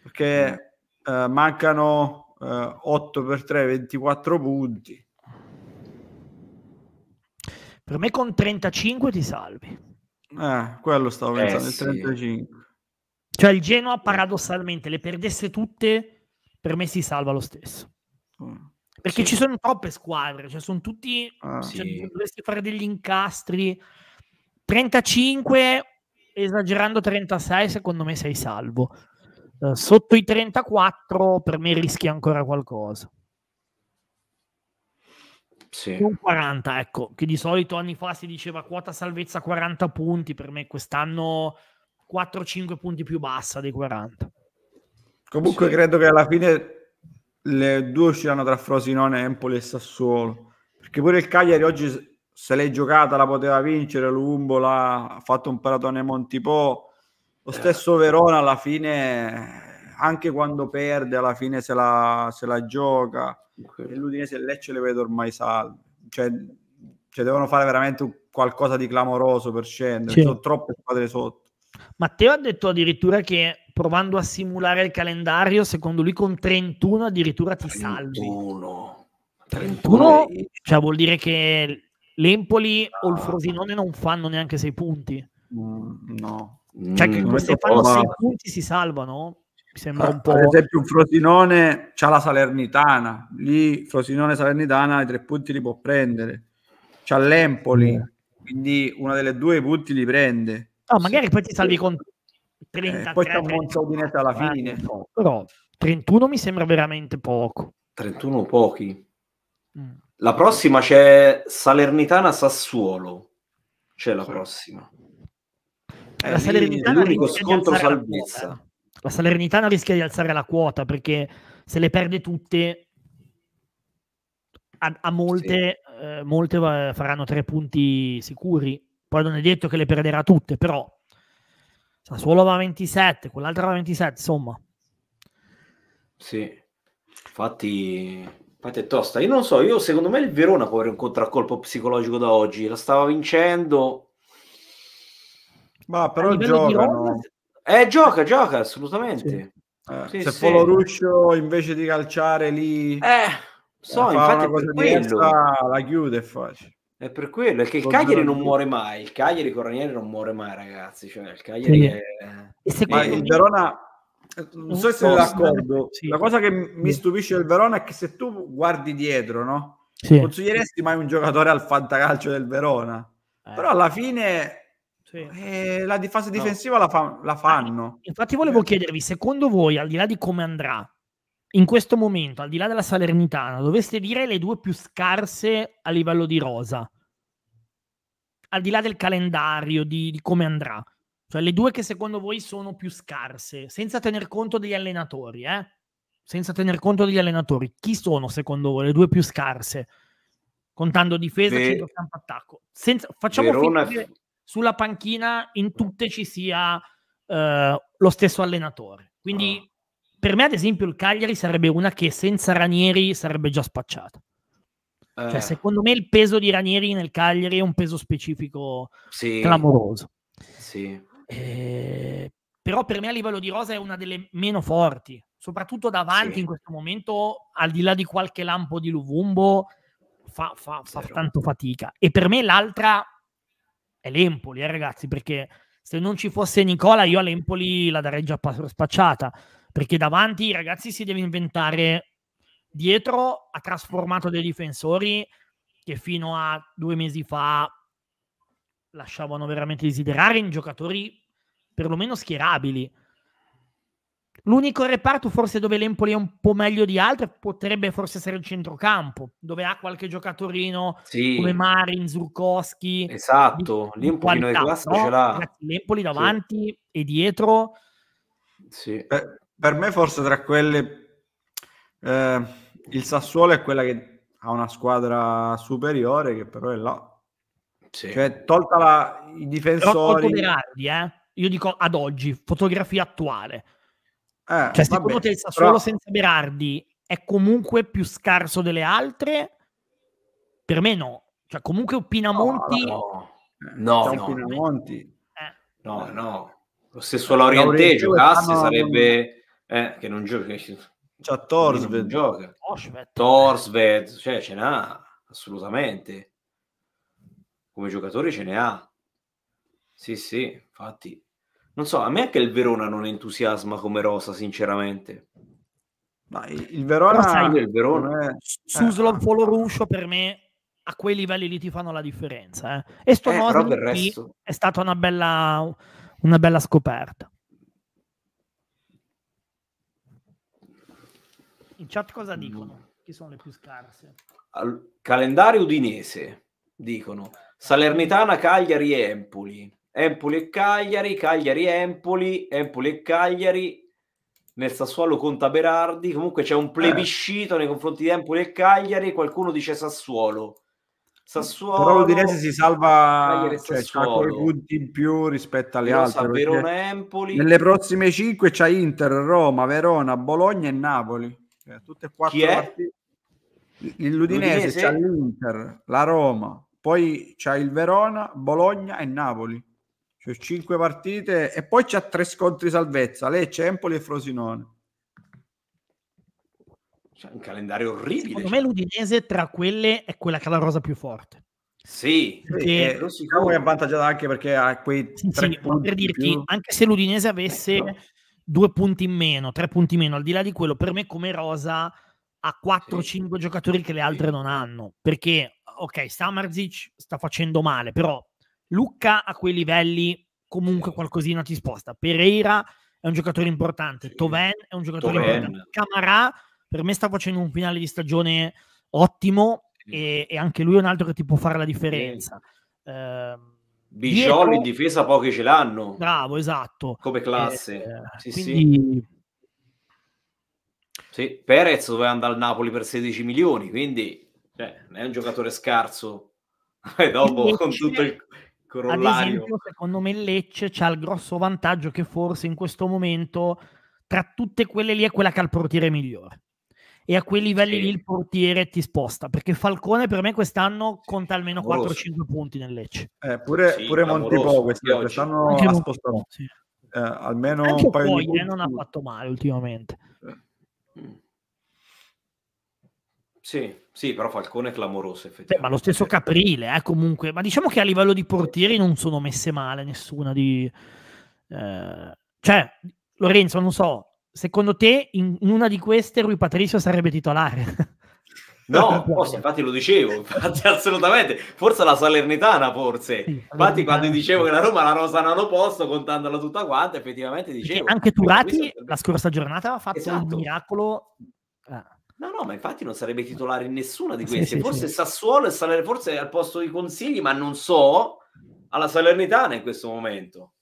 perché mm. eh, mancano 8 eh, per 3, 24 punti. Per me con 35 ti salvi. Eh, quello stavo eh, pensando, eh, il 35. Cioè il Genoa paradossalmente le perdesse tutte, per me si salva lo stesso. Mm. Perché sì. ci sono troppe squadre, cioè sono tutti... Ah, cioè, sì. Dovresti fare degli incastri. 35, esagerando 36, secondo me sei salvo. Eh, sotto i 34 per me rischi ancora qualcosa. Sì. Non 40, ecco, che di solito anni fa si diceva quota salvezza 40 punti, per me quest'anno 4-5 punti più bassa dei 40. Comunque sì. credo che alla fine le due usciranno tra Frosinone, Empoli e Sassuolo, perché pure il Cagliari oggi se l'è giocata la poteva vincere, Lumbola ha fatto un paratone a Montipò, lo eh. stesso Verona alla fine, anche quando perde, alla fine se la, se la gioca. Okay. E l'Udinese e il Lecce le vedo ormai salve. Cioè, cioè devono fare veramente qualcosa di clamoroso per scendere. Sì. Sono troppe squadre sotto. Matteo ha detto addirittura che provando a simulare il calendario, secondo lui con 31 addirittura ti 31. salvi. 31, cioè vuol dire che l'Empoli ah. o il ah. Frosinone non fanno neanche 6 punti. Mm, no. Mm, cioè che mm, se fanno 6 punti si salvano, mi sembra un po'. Per esempio, un Frosinone c'ha la Salernitana, lì Frosinone-Salernitana i tre punti li può prendere, c'ha l'Empoli, mm. quindi una delle due punti li prende. No, magari poi ti salvi con 30. eh, poi c'è un Monza alla eh, fine. No. Però 31 mi sembra veramente poco. 31 pochi. Mm. La prossima c'è Salernitana-Sassuolo. C'è la prossima. È la eh, lì, Salernitana l'unico scontro salvezza la Salernitana rischia di alzare la quota perché se le perde tutte a, a molte, sì. eh, molte eh, faranno tre punti sicuri poi non è detto che le perderà tutte però Sassuolo va a 27 quell'altra va a 27 insomma sì infatti, è tosta io non so io secondo me il Verona può avere un contraccolpo psicologico da oggi la stava vincendo ma però il giocano eh, gioca, gioca, assolutamente. Sì. Eh, sì, se sì. Polo Ruscio invece di calciare lì... Eh, so, eh, infatti per quello. la chiude è facile. È per quello, è che il Cagliari non muore mai, il Cagliari con Ranieri non muore mai ragazzi, cioè il Cagliari sì. è... E secondo Ma il Verona, non so se sei d'accordo, sì. la cosa che mi stupisce del Verona è che se tu guardi dietro, no? Sì. Consiglieresti mai un giocatore al fantacalcio del Verona, eh. però alla fine sì. Eh, la fase difensiva no. la, fa- la, ah, fanno. Infatti volevo eh. chiedervi, secondo voi, al di là di come andrà, in questo momento, al di là della Salernitana, doveste dire le due più scarse a livello di rosa? Al di là del calendario, di, di come andrà. Cioè le due che secondo voi sono più scarse, senza tener conto degli allenatori, eh? Senza tener conto degli allenatori. Chi sono secondo voi le due più scarse? Contando difesa, Ve... centrocampo, attacco. Senza... Facciamo Verona... finta che sulla panchina in tutte ci sia eh, lo stesso allenatore. Quindi oh. per me, ad esempio, il Cagliari sarebbe una che senza Ranieri sarebbe già spacciata. Cioè, eh. Cioè, secondo me il peso di Ranieri nel Cagliari è un peso specifico sì. clamoroso. Sì. Eh, però per me a livello di rosa è una delle meno forti, soprattutto davanti sì. in questo momento, al di là di qualche lampo di Luvumbo, fa, fa, fa tanto fatica. E per me l'altra è l'Empoli, eh, ragazzi, perché se non ci fosse Nicola io all'Empoli la darei già spacciata, perché davanti ragazzi si deve inventare, dietro ha trasformato dei difensori che fino a due mesi fa lasciavano veramente desiderare in giocatori perlomeno schierabili L'unico reparto forse dove l'Empoli è un po' meglio di altri potrebbe forse essere il centrocampo, dove ha qualche giocatorino sì. come Marin, Zurkowski. Esatto, l'Empoli di classe no? ce l'ha. L'Empoli davanti sì. e dietro. Sì. Per, eh, per, me forse tra quelle eh, il Sassuolo è quella che ha una squadra superiore che però è là. Sì. Cioè, tolta la, i difensori... Però Berardi, eh? Io dico ad oggi, fotografia attuale eh, cioè, secondo te il Sassuolo però... senza Berardi è comunque più scarso delle altre? Per me no. Cioè, comunque Pinamonti... No, no, no. No, Pinamonti. Eh. no, no. Lo stesso Laurentè giocasse no, sarebbe... Eh, che non gioca. C'ha Torsved. Gioca. Torsved, cioè ce n'ha, assolutamente. Come giocatore ce ne ha. Sì, sì, infatti. Non so, a me anche il Verona non entusiasma come rosa, sinceramente. Ma il Verona... Sai, il Verona... È... Suslov eh. Poloruscio per me a quei livelli lì ti fanno la differenza. Eh. E sto eh, resto... è stata una bella, una bella scoperta. In chat cosa dicono? Mm. Chi sono le più scarse? Al calendario udinese, dicono. Salernitana, Cagliari e Empoli. Empoli e Cagliari, Cagliari Empoli, Empoli e Cagliari, nel Sassuolo conta Berardi, comunque c'è un plebiscito eh. nei confronti di Empoli e Cagliari, qualcuno dice Sassuolo. Sassuolo Però l'Udinese si salva cioè, quei punti in più rispetto alle Rosa, altre. Verona, Empoli. Nelle prossime 5 c'è Inter, Roma, Verona, Bologna e Napoli. Cioè, tutte e quattro partite. L'Udinese, c'ha l'Inter, la Roma, poi c'è il Verona, Bologna e Napoli. Cioè, cinque partite e poi c'ha tre scontri salvezza, Lecce, Empoli e Frosinone. C'è un calendario orribile. Secondo cioè. me l'Udinese tra quelle è quella che ha la rosa più forte. Sì, perché lo eh, eh, sicuro è avvantaggiata anche perché ha quei sì, sì per dirti, anche se l'Udinese avesse no. Ecco. due punti in meno, tre punti in meno, al di là di quello, per me come rosa ha 4-5 sì. giocatori che le altre sì. non hanno, perché ok, Samarzic sta facendo male, però Lucca a quei livelli comunque qualcosina ti sposta. Pereira è un giocatore importante, sì. Toven è un giocatore Toven. importante, Camarà per me sta facendo un finale di stagione ottimo e, e, anche lui è un altro che ti può fare la differenza. Sì. Eh, Bijol in difesa pochi ce l'hanno. Bravo, esatto. Come eh, classe. Eh, sì, quindi... sì. Perez doveva andare al Napoli per 16 milioni, quindi cioè, è un giocatore scarso. E dopo, con tutto il, Corollario. Ad esempio, secondo me il Lecce ha il grosso vantaggio che forse in questo momento tra tutte quelle lì è quella che ha il portiere migliore. E a quei livelli sì. lì il portiere ti sposta, perché Falcone per me quest'anno conta almeno 4-5 punti nel Lecce. Eh, pure sì, pure Montipo quest'anno, quest'anno ha spostato sì. eh, almeno Anche un paio poi, di eh, non ha fatto male ultimamente. Sì, sì, però Falcone è clamoroso effettivamente. Beh, ma lo stesso Caprile, eh, comunque. Ma diciamo che a livello di portieri non sono messe male nessuna di... Eh... Cioè, Lorenzo, non so, secondo te in una di queste Rui Patricio sarebbe titolare? No, forse, infatti lo dicevo, infatti assolutamente, forse la Salernitana forse, sì, infatti quando dicevo che la Roma la rosa non lo posto, contandola tutta quanta, effettivamente dicevo. Perché anche Turati la scorsa giornata ha fatto esatto. un miracolo... Ah No, no, ma infatti non sarebbe titolare in nessuna di queste. Sì, forse sì, Sassuolo e Salernitana, forse al posto di Consigli, ma non so, alla Salernitana in questo momento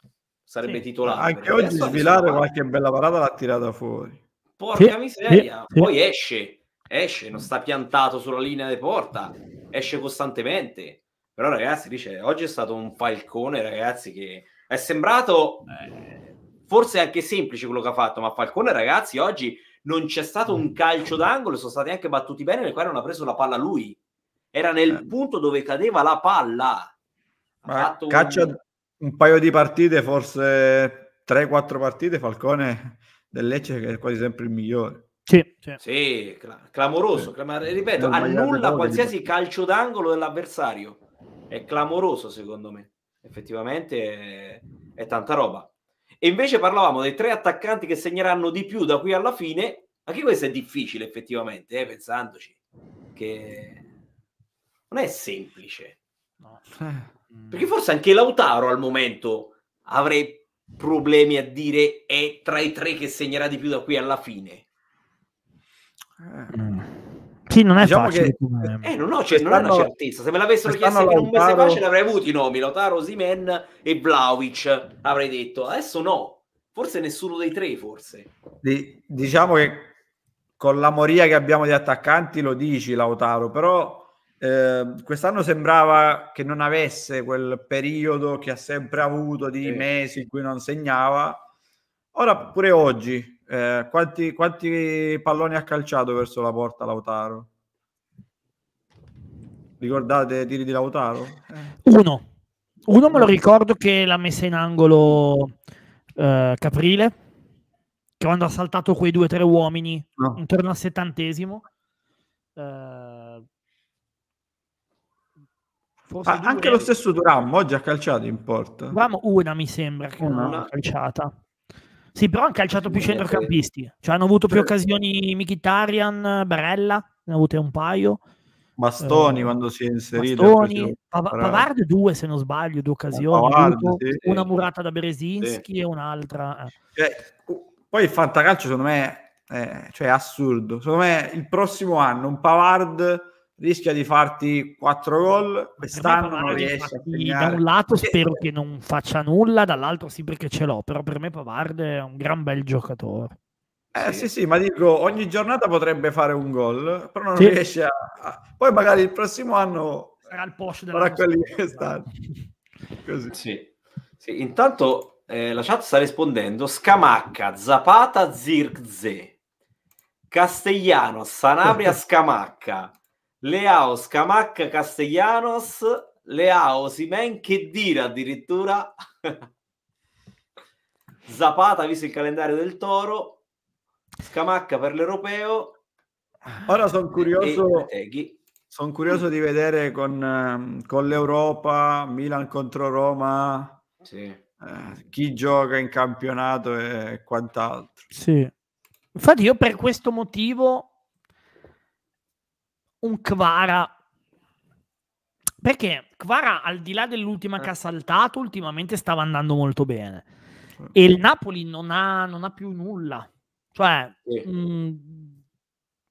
sarebbe sì. titolare. Anche oggi svilare qualche bella parata l'ha tirata fuori. Porca miseria, poi esce, esce, non sta piantato sulla linea di porta, esce costantemente. Però ragazzi, dice, oggi è stato un falcone, ragazzi, che è sembrato... Eh, forse anche semplice quello che ha fatto, ma Falcone, ragazzi, oggi non c'è stato un mm. calcio d'angolo, sono stati anche battuti bene nel quale non ha preso la palla lui. Era nel eh. punto dove cadeva la palla. Ha caccia un... un... paio di partite, forse 3-4 partite, Falcone del Lecce che è quasi sempre il migliore. Sì, sì. sì cl- clamoroso, sì. Clamar- ripeto, annulla qualsiasi di... calcio d'angolo dell'avversario. È clamoroso secondo me. Effettivamente è, è tanta roba. E invece parlavamo dei tre attaccanti che segneranno di più da qui alla fine. Anche questo è difficile effettivamente, eh, pensandoci, che non è semplice. No. Perché forse anche Lautaro al momento avrei problemi a dire è tra i tre che segnerà di più da qui alla fine. Eh. Sì, non è diciamo facile. Che... Eh, no, no, cioè, non è una certezza. Se me l'avessero chiesto Lautaro... un mese fa, ce l'avrei avuto i nomi: Lotaro, Simen e Vlaovic. Avrei detto adesso no, forse nessuno dei tre. Forse Di, diciamo che con la moria che abbiamo di attaccanti lo dici, Lautaro, però. Eh, quest'anno sembrava che non avesse quel periodo che ha sempre avuto di eh. mesi in cui non segnava. Ora, pure oggi, eh, quanti, quanti, palloni ha calciato verso la porta Lautaro? Ricordate i tiri di Lautaro? Eh. Uno. Uno me lo eh. ricordo che l'ha messa in angolo eh, Caprile, che quando ha saltato quei due o tre uomini no. intorno al settantesimo. Eh, ah, anche lo stesso Duram oggi ha calciato in porta. Duram una mi sembra che una. non ha calciata. Sì, però hanno calciato più centrocampisti, cioè hanno avuto più occasioni Mkhitaryan, Barella, ne ha avute un paio. Bastoni eh, quando si è inserito. Bastoni, Pav- Pavard due se non sbaglio, due occasioni. Pavard, sì, una murata da Beresinski sì. e un'altra. Eh. Cioè, poi il fantacalcio secondo me è, cioè, è cioè, assurdo. Secondo me il prossimo anno un Pavard rischia di farti 4 gol quest'anno non riesce a da un lato spero che non faccia nulla dall'altro sì perché ce l'ho però per me Pavard è un gran bel giocatore eh sì sì ma dico ogni giornata potrebbe fare un gol però non sì. riesce a poi magari il prossimo anno sarà il posh della quelli che così sì. sì intanto eh, la chat sta rispondendo Scamacca, Zapata, Zirkze Castigliano, Sanabria, Scamacca Leao, Scamacca Castellanos, Leao, Simen, che dire addirittura. Zapata, visto il calendario del Toro, Scamacca per l'Europeo. Ora sono curioso, son curioso di vedere con, ehm, con, l'Europa, Milan contro Roma, sì. eh, chi gioca in campionato e quant'altro. Sì. Infatti io per questo motivo un Kvara. Perché Kvara, al di là dell'ultima eh. che ha saltato, ultimamente stava andando molto bene. Eh. E il Napoli non ha, non ha più nulla. Cioè, mh, mm,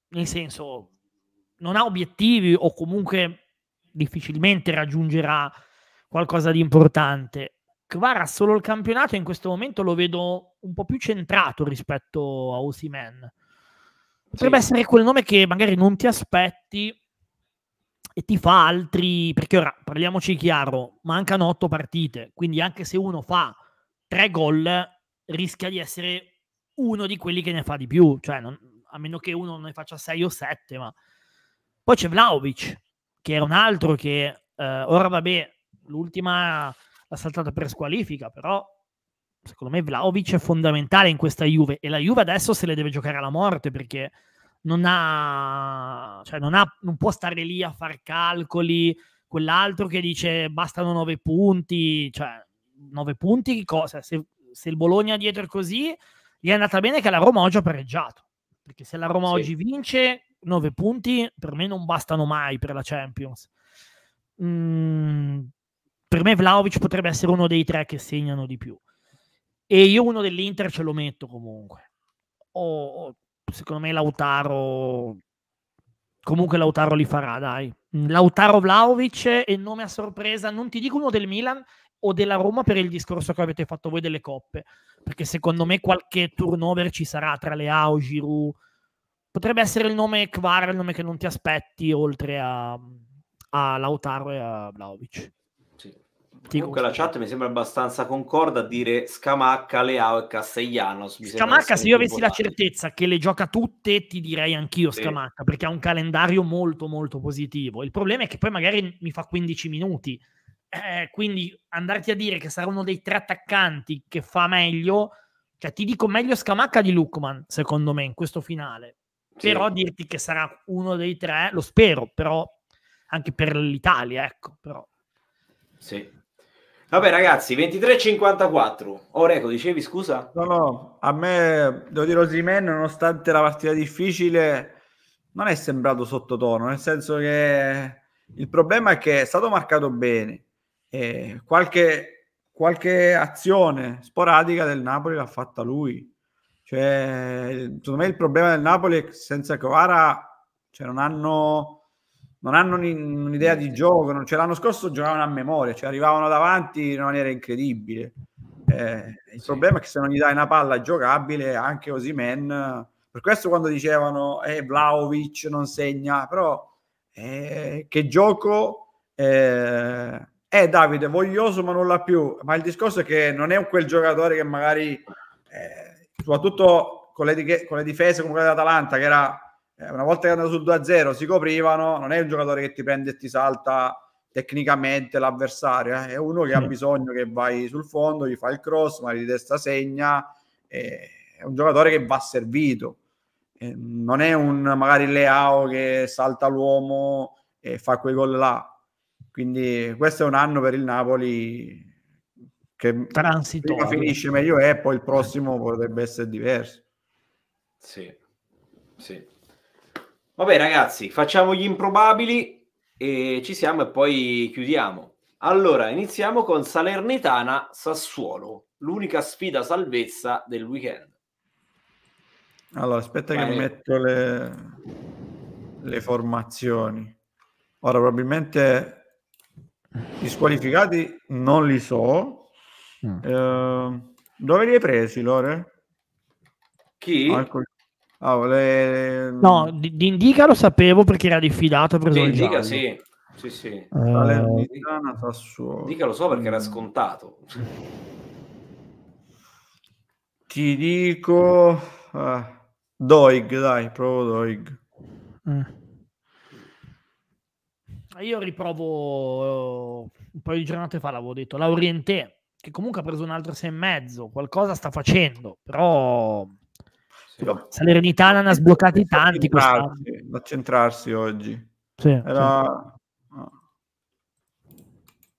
nel senso, non ha obiettivi o comunque difficilmente raggiungerà qualcosa di importante. Kvara solo il campionato in questo momento lo vedo un po' più centrato rispetto a Osimen. Potrebbe sì. essere quel nome che magari non ti aspetti e ti fa altri, perché ora parliamoci chiaro, mancano otto partite, quindi anche se uno fa tre gol rischia di essere uno di quelli che ne fa di più, cioè non, a meno che uno ne faccia sei o sette, ma poi c'è Vlaovic, che era un altro che eh, ora vabbè, l'ultima l'ha saltata per squalifica, però secondo me Vlaovic è fondamentale in questa Juve e la Juve adesso se le deve giocare alla morte perché non ha, cioè non, ha non può stare lì a far calcoli, quell'altro che dice bastano nove punti, cioè nove punti che cosa? Se, se, il Bologna dietro è così, gli è andata bene che la Roma oggi ha pareggiato, perché se la Roma sì. oggi vince, nove punti per me non bastano mai per la Champions. Mm, per me Vlaovic potrebbe essere uno dei tre che segnano di più. E io uno dell'Inter ce lo metto comunque. O secondo me Lautaro comunque Lautaro li farà, dai. Mm, Lautaro Vlaovic e nome a sorpresa, non ti dico uno del Milan o della Roma per il discorso che avete fatto voi delle coppe, perché secondo me qualche turnover ci sarà tra Leao, Giroud. Potrebbe essere il nome Kvar, il nome che non ti aspetti oltre a, a Lautaro e a Vlaovic. Comunque la chat mi sembra abbastanza concorda a dire Scamacca, Leao e Castellanos. Mi Scamacca, se io avessi la certezza che le gioca tutte, ti direi anch'io sì. Scamacca, perché ha un calendario molto molto positivo. Il problema è che poi magari mi fa 15 minuti. Eh, quindi andarti a dire che sarà uno dei tre attaccanti che fa meglio, cioè ti dico meglio Scamacca di Lukman, secondo me, in questo finale. Sì. Però dirti che sarà uno dei tre, lo spero, però anche per l'Italia, ecco, però. Sì, Vabbè ragazzi, 23-54. Oreco, dicevi scusa? No, no, a me, devo dire, Osimen, nonostante la partita difficile, non è sembrato sottotono, nel senso che il problema è che è stato marcato bene. E qualche, qualche azione sporadica del Napoli l'ha fatta lui. Cioè, secondo me il problema del Napoli è che senza Covara cioè, non hanno non hanno un'idea di gioco, non, cioè, l'anno scorso giocavano a memoria, cioè arrivavano davanti in maniera incredibile. Eh, il sì. problema è che se non gli dai una palla giocabile, anche Osimen, per questo quando dicevano eh, Vlaovic non segna, però eh, che gioco eh, è eh, Davide voglioso ma nulla più, ma il discorso è che non è quel giocatore che magari, eh, soprattutto con le, con le difese come quella dell'Atalanta, che era eh, una volta che andato sul 2-0 si coprivano, non è un giocatore che ti prende e ti salta tecnicamente l'avversario, eh? è uno che mm. ha bisogno che vai sul fondo, gli fa il cross, ma di testa segna, eh, è un giocatore che va servito, eh, non è un magari Leao che salta l'uomo e fa quei gol là. Quindi questo è un anno per il Napoli che prima finisce meglio e poi il prossimo potrebbe essere diverso. Sì, sì. Vabbè ragazzi, facciamo gli improbabili e ci siamo e poi chiudiamo. Allora, iniziamo con Salernitana Sassuolo, l'unica sfida salvezza del weekend. Allora, aspetta Vai. che metto le... le formazioni. Ora, probabilmente gli squalificati non li so. Mm. Eh, dove li hai presi, Lore? Chi? Alcol... Oh, ah, le... Mm. No, di, di Indica lo sapevo perché era diffidato. Per Indica, sì. Sì, sì. Salernitana, eh, uh... lo so perché era scontato. Ti dico... Uh, Doig, dai, provo Doig. Mm. Io riprovo eh, un paio di giornate fa, l'avevo detto, l'Orientè, che comunque ha preso un altro 6 e mezzo, qualcosa sta facendo, però Salernitana ne ha sbloccati tanti. da centrarsi oggi. Sì, Era...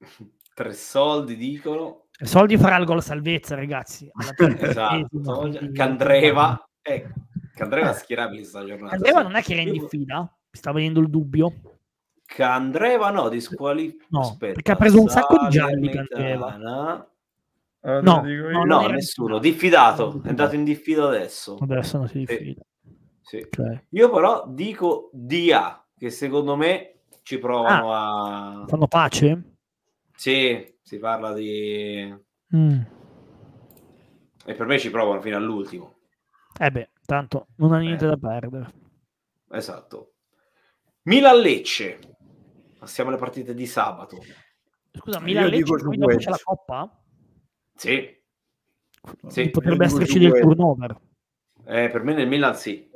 sì. Tre soldi dicono. Tre soldi farà il gol salvezza, ragazzi. esatto. Candreva. Eh, Candreva eh. schierabile sta giornata. Candreva non è che era in diffida? Stava venendo il dubbio. Candreva no, di squali... No, Aspetta, perché ha preso un sacco di gialli Candreva. Allora, ah, no, no, no, nessuno. Diffidato. È andato in diffido adesso. Adesso non si diffida. Sì. Sì. Okay. Io però dico Dia, che secondo me ci provano ah, a... Fanno pace? Sì, si parla di... Mm. E per me ci provano fino all'ultimo. Eh beh, tanto non ha niente eh. da perdere. Esatto. Milan-Lecce. Passiamo alle partite di sabato. Scusa, Milan-Lecce, c'è la Coppa? Sì. sì. Potrebbe esserci del turnover. Eh, per me nel Milan sì.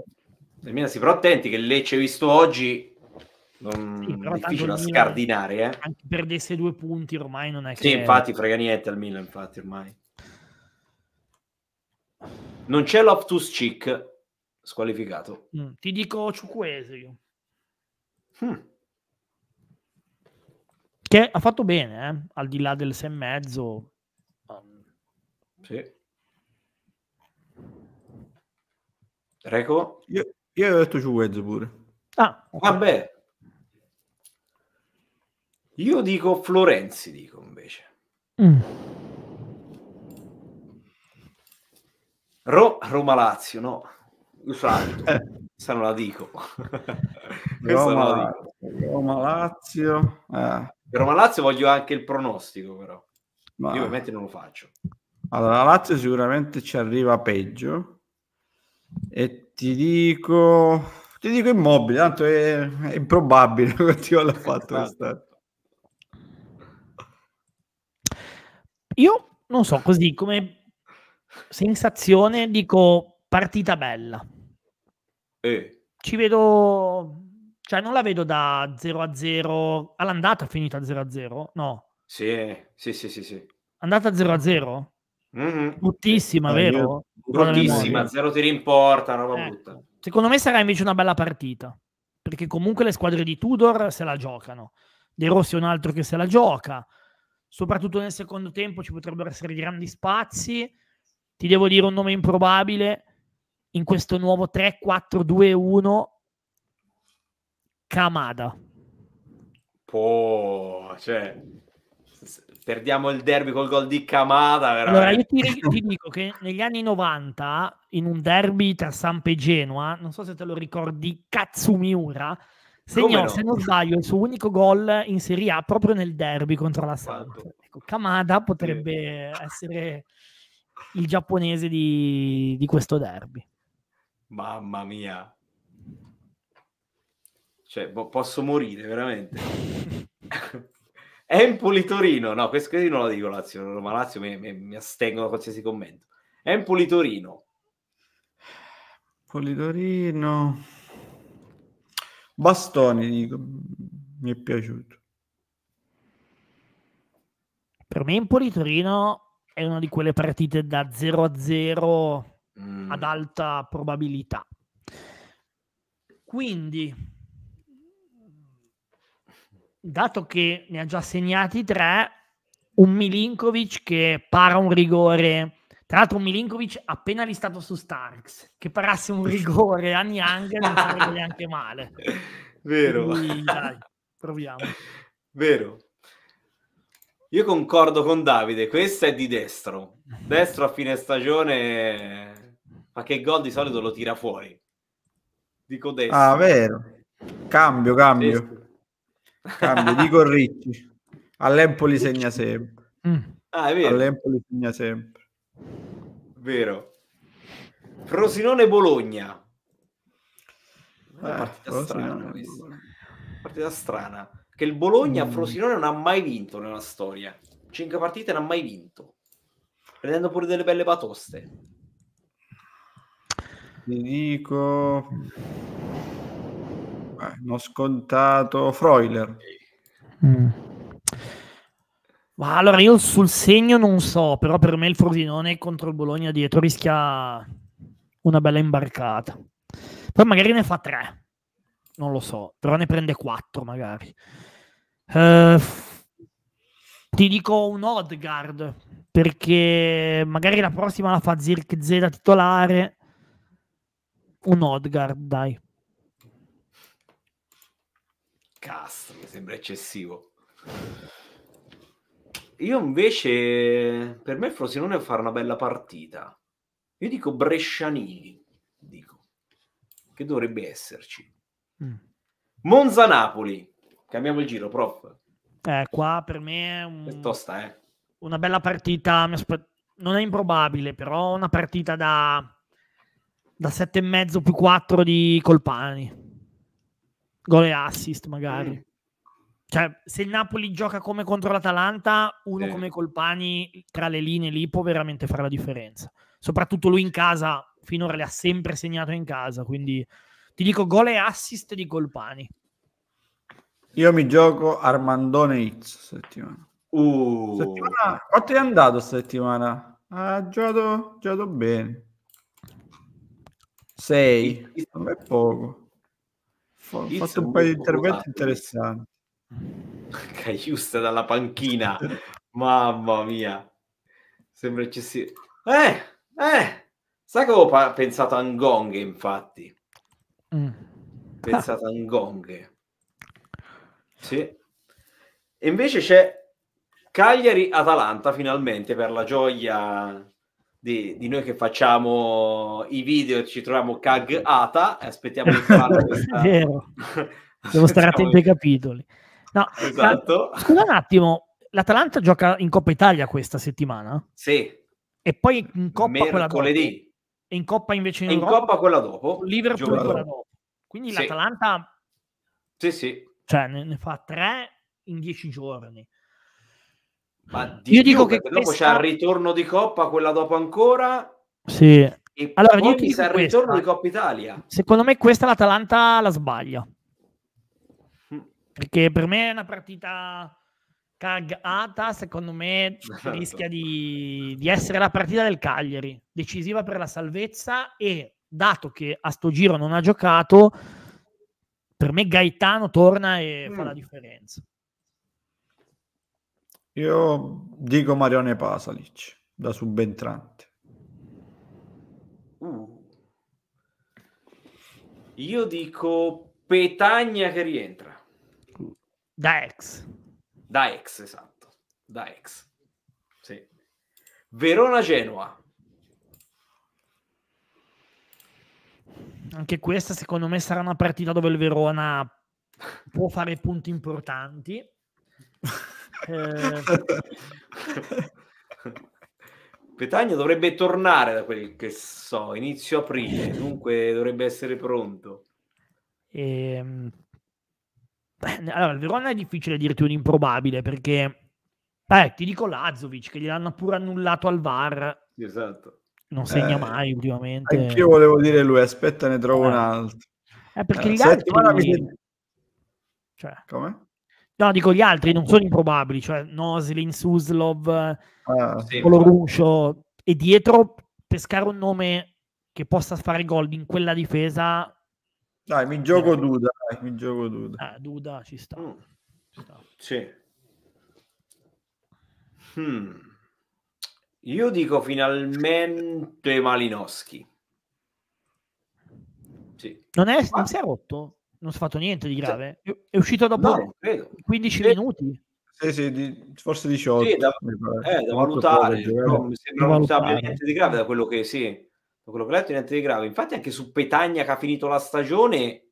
Nel Milan sì, però attenti che Lecce visto oggi non sì, è difficile da scardinare. Eh. Anche perdesse due punti ormai non è che... Sì, infatti frega niente al Milan, infatti ormai. Non c'è l'Optus Chic squalificato. Mm, ti dico Ciuquese io. Hmm. Che ha fatto bene, eh? al di là del 6 e mezzo, sì. Reco? Io, io ho detto Juez pure. Ah, okay. vabbè. Io dico Florenzi, dico invece. Mm. Ro- Roma-Lazio, no. Usato. Eh. Se non la dico. Roma-Lazio. Roma-Lazio. Eh. Roma-Lazio voglio anche il pronostico, però. Ma... Io ovviamente non lo faccio. Allora, la Lazio sicuramente ci arriva peggio e ti dico, ti dico immobile, tanto è, è improbabile che ti l'ha fatto esatto. quest'anno. Io non so, così come sensazione dico partita bella. Eh. Ci vedo, cioè non la vedo da 0 a 0, all'andata finita 0 a 0? No. Sì, sì, sì, sì. sì. Andata 0 a 0? Mm-hmm. Bruttissima, vero? Bruttissima, zero tiri in porta, roba eh. brutta. Secondo me sarà invece una bella partita, perché comunque le squadre di Tudor se la giocano. De Rossi è un altro che se la gioca. Soprattutto nel secondo tempo ci potrebbero essere grandi spazi. Ti devo dire un nome improbabile in questo nuovo 3-4-2-1 Kamada. Oh, cioè, perdiamo il derby col gol di Camada. Allora, io ti, ti, dico che negli anni 90, in un derby tra Samp e Genoa, non so se te lo ricordi, Katsumiura segnò, no? se non sbaglio, il suo unico gol in Serie A proprio nel derby contro la Samp. Ecco, Kamada potrebbe sì. essere il giapponese di, di questo derby. Mamma mia. Cioè, posso morire veramente. Empoli-Torino, no, questo io non lo dico Lazio, Roma Lazio mi, mi, mi astengo da qualsiasi commento. Empoli-Torino. Empoli-Torino. Bastoni, dico, mi è piaciuto. Per me Empoli-Torino è una di quelle partite da 0 a 0 mm. ad alta probabilità. Quindi dato che ne ha già segnati tre, un Milinkovic che para un rigore. Tra l'altro, Milinkovic appena listato su Starks, che parasse un rigore a Niang non sarebbe neanche male. Vero. Quindi, dai, proviamo. Vero. Io concordo con Davide, questa è di destro. Destro a fine stagione, ma che gol di solito lo tira fuori. Dico destro. Ah, vero. Cambio, cambio. Destro. Cambia, dico Ricci. All'Empoli segna sempre. Mm. Ah, è vero. All'Empoli segna sempre. Vero. Frosinone-Bologna. Eh, Una partita strana Che il Bologna mm. Frosinone non ha mai vinto nella storia. 5 partite non ha mai vinto. Prendendo pure delle belle patoste. Ti dico... Eh, non scontato Freuler. Mm. Ma allora io sul segno non so, però per me il Frosinone contro il Bologna dietro rischia una bella imbarcata. Poi magari ne fa tre, non lo so, però ne prende quattro magari. Uh, ti dico un Odgard, perché magari la prossima la fa Zirk Z titolare. Un Odgard, dai. Cazzo, mi sembra eccessivo. Io invece, per me il Frosinone fare una bella partita. Io dico Brescianini, dico, che dovrebbe esserci. Mm. Monza-Napoli, cambiamo il giro, prof. Eh, qua per me è, un... tosta, eh. una bella partita, non è improbabile, però una partita da, da 7,5 più 4 di Colpani gol e assist magari. Mm. Cioè, se il Napoli gioca come contro l'Atalanta, uno eh. come Colpani tra le linee lì può veramente fare la differenza. Soprattutto lui in casa, finora le ha sempre segnato in casa, quindi ti dico gol e assist di Colpani. Io mi gioco Armandone Itz settimana. Uh. settimana. Quanto è andato settimana? Ha giocato, giocato bene. 6, non è poco. Ho It's fatto un paio di interventi interessanti. Caiusta dalla panchina, mamma mia, sembra eccessivo. Eh, eh, sai che avevo pa- pensato a Ngong, infatti. Mm. Pensato ah. a Ngong. Sì. E invece c'è Cagliari-Atalanta finalmente per la gioia di, di, noi che facciamo i video ci troviamo cagata e aspettiamo di fare questa... Vero. Devo stare attenti ai capitoli. No, esatto. La, scusa un attimo, l'Atalanta gioca in Coppa Italia questa settimana? Sì. E poi in Coppa Mercoledì. quella dopo. E in Coppa invece in, in Coppa quella dopo. Liverpool quella dopo. Quindi sì. l'Atalanta... Sì, sì. Cioè, ne, ne fa tre in dieci giorni. Ma di io più, dico che dopo questa... c'è il ritorno di Coppa, quella dopo ancora. Sì. E allora, poi c'è il ritorno di Coppa Italia. Secondo me questa l'Atalanta la sbaglia. Mm. Perché per me è una partita cagata, secondo me esatto. rischia di, di, essere la partita del Cagliari, decisiva per la salvezza e dato che a sto giro non ha giocato, per me Gaetano torna e mm. fa la mm. differenza. Io dico Marione Pasalic da subentrante. Uh. Io dico Petagna che rientra. Da ex. Da ex, esatto. Da ex. Sì. Verona-Genoa. Anche questa secondo me sarà una partita dove il Verona può fare punti importanti. Eh, Petagna dovrebbe tornare da quel che so, inizio aprile, dunque dovrebbe essere pronto. E... Ehm, allora, il Verona è difficile dirti un improbabile perché eh, ti dico Lazovic che gliel'hanno pure annullato al VAR. Esatto. Non segna eh, mai ultimamente. Anch'io volevo dire lui, aspetta ne trovo eh. un altro. Eh, perché eh, gli altri... Mi... Cioè... Come? No, dico gli altri non sono improbabili, cioè Noslin, Suslov, ah, sì, e dietro pescare un nome che possa fare gol in quella difesa. Dai, mi gioco eh, Duda, dai, mi gioco Duda. Eh, Duda ci sta. Mm. Ci sta. Sì. Hmm. Io dico finalmente Malinowski. Sì. Non, è, non si è rotto? non si è fatto niente di grave. È uscito dopo no, 15 credo. minuti. Sì, sì, di, forse 18. Sì, da, eh, da valutare. No, mi sembra non abbia niente di grave da quello che sì, da quello che ho letto niente di grave. Infatti anche su Petagna che ha finito la stagione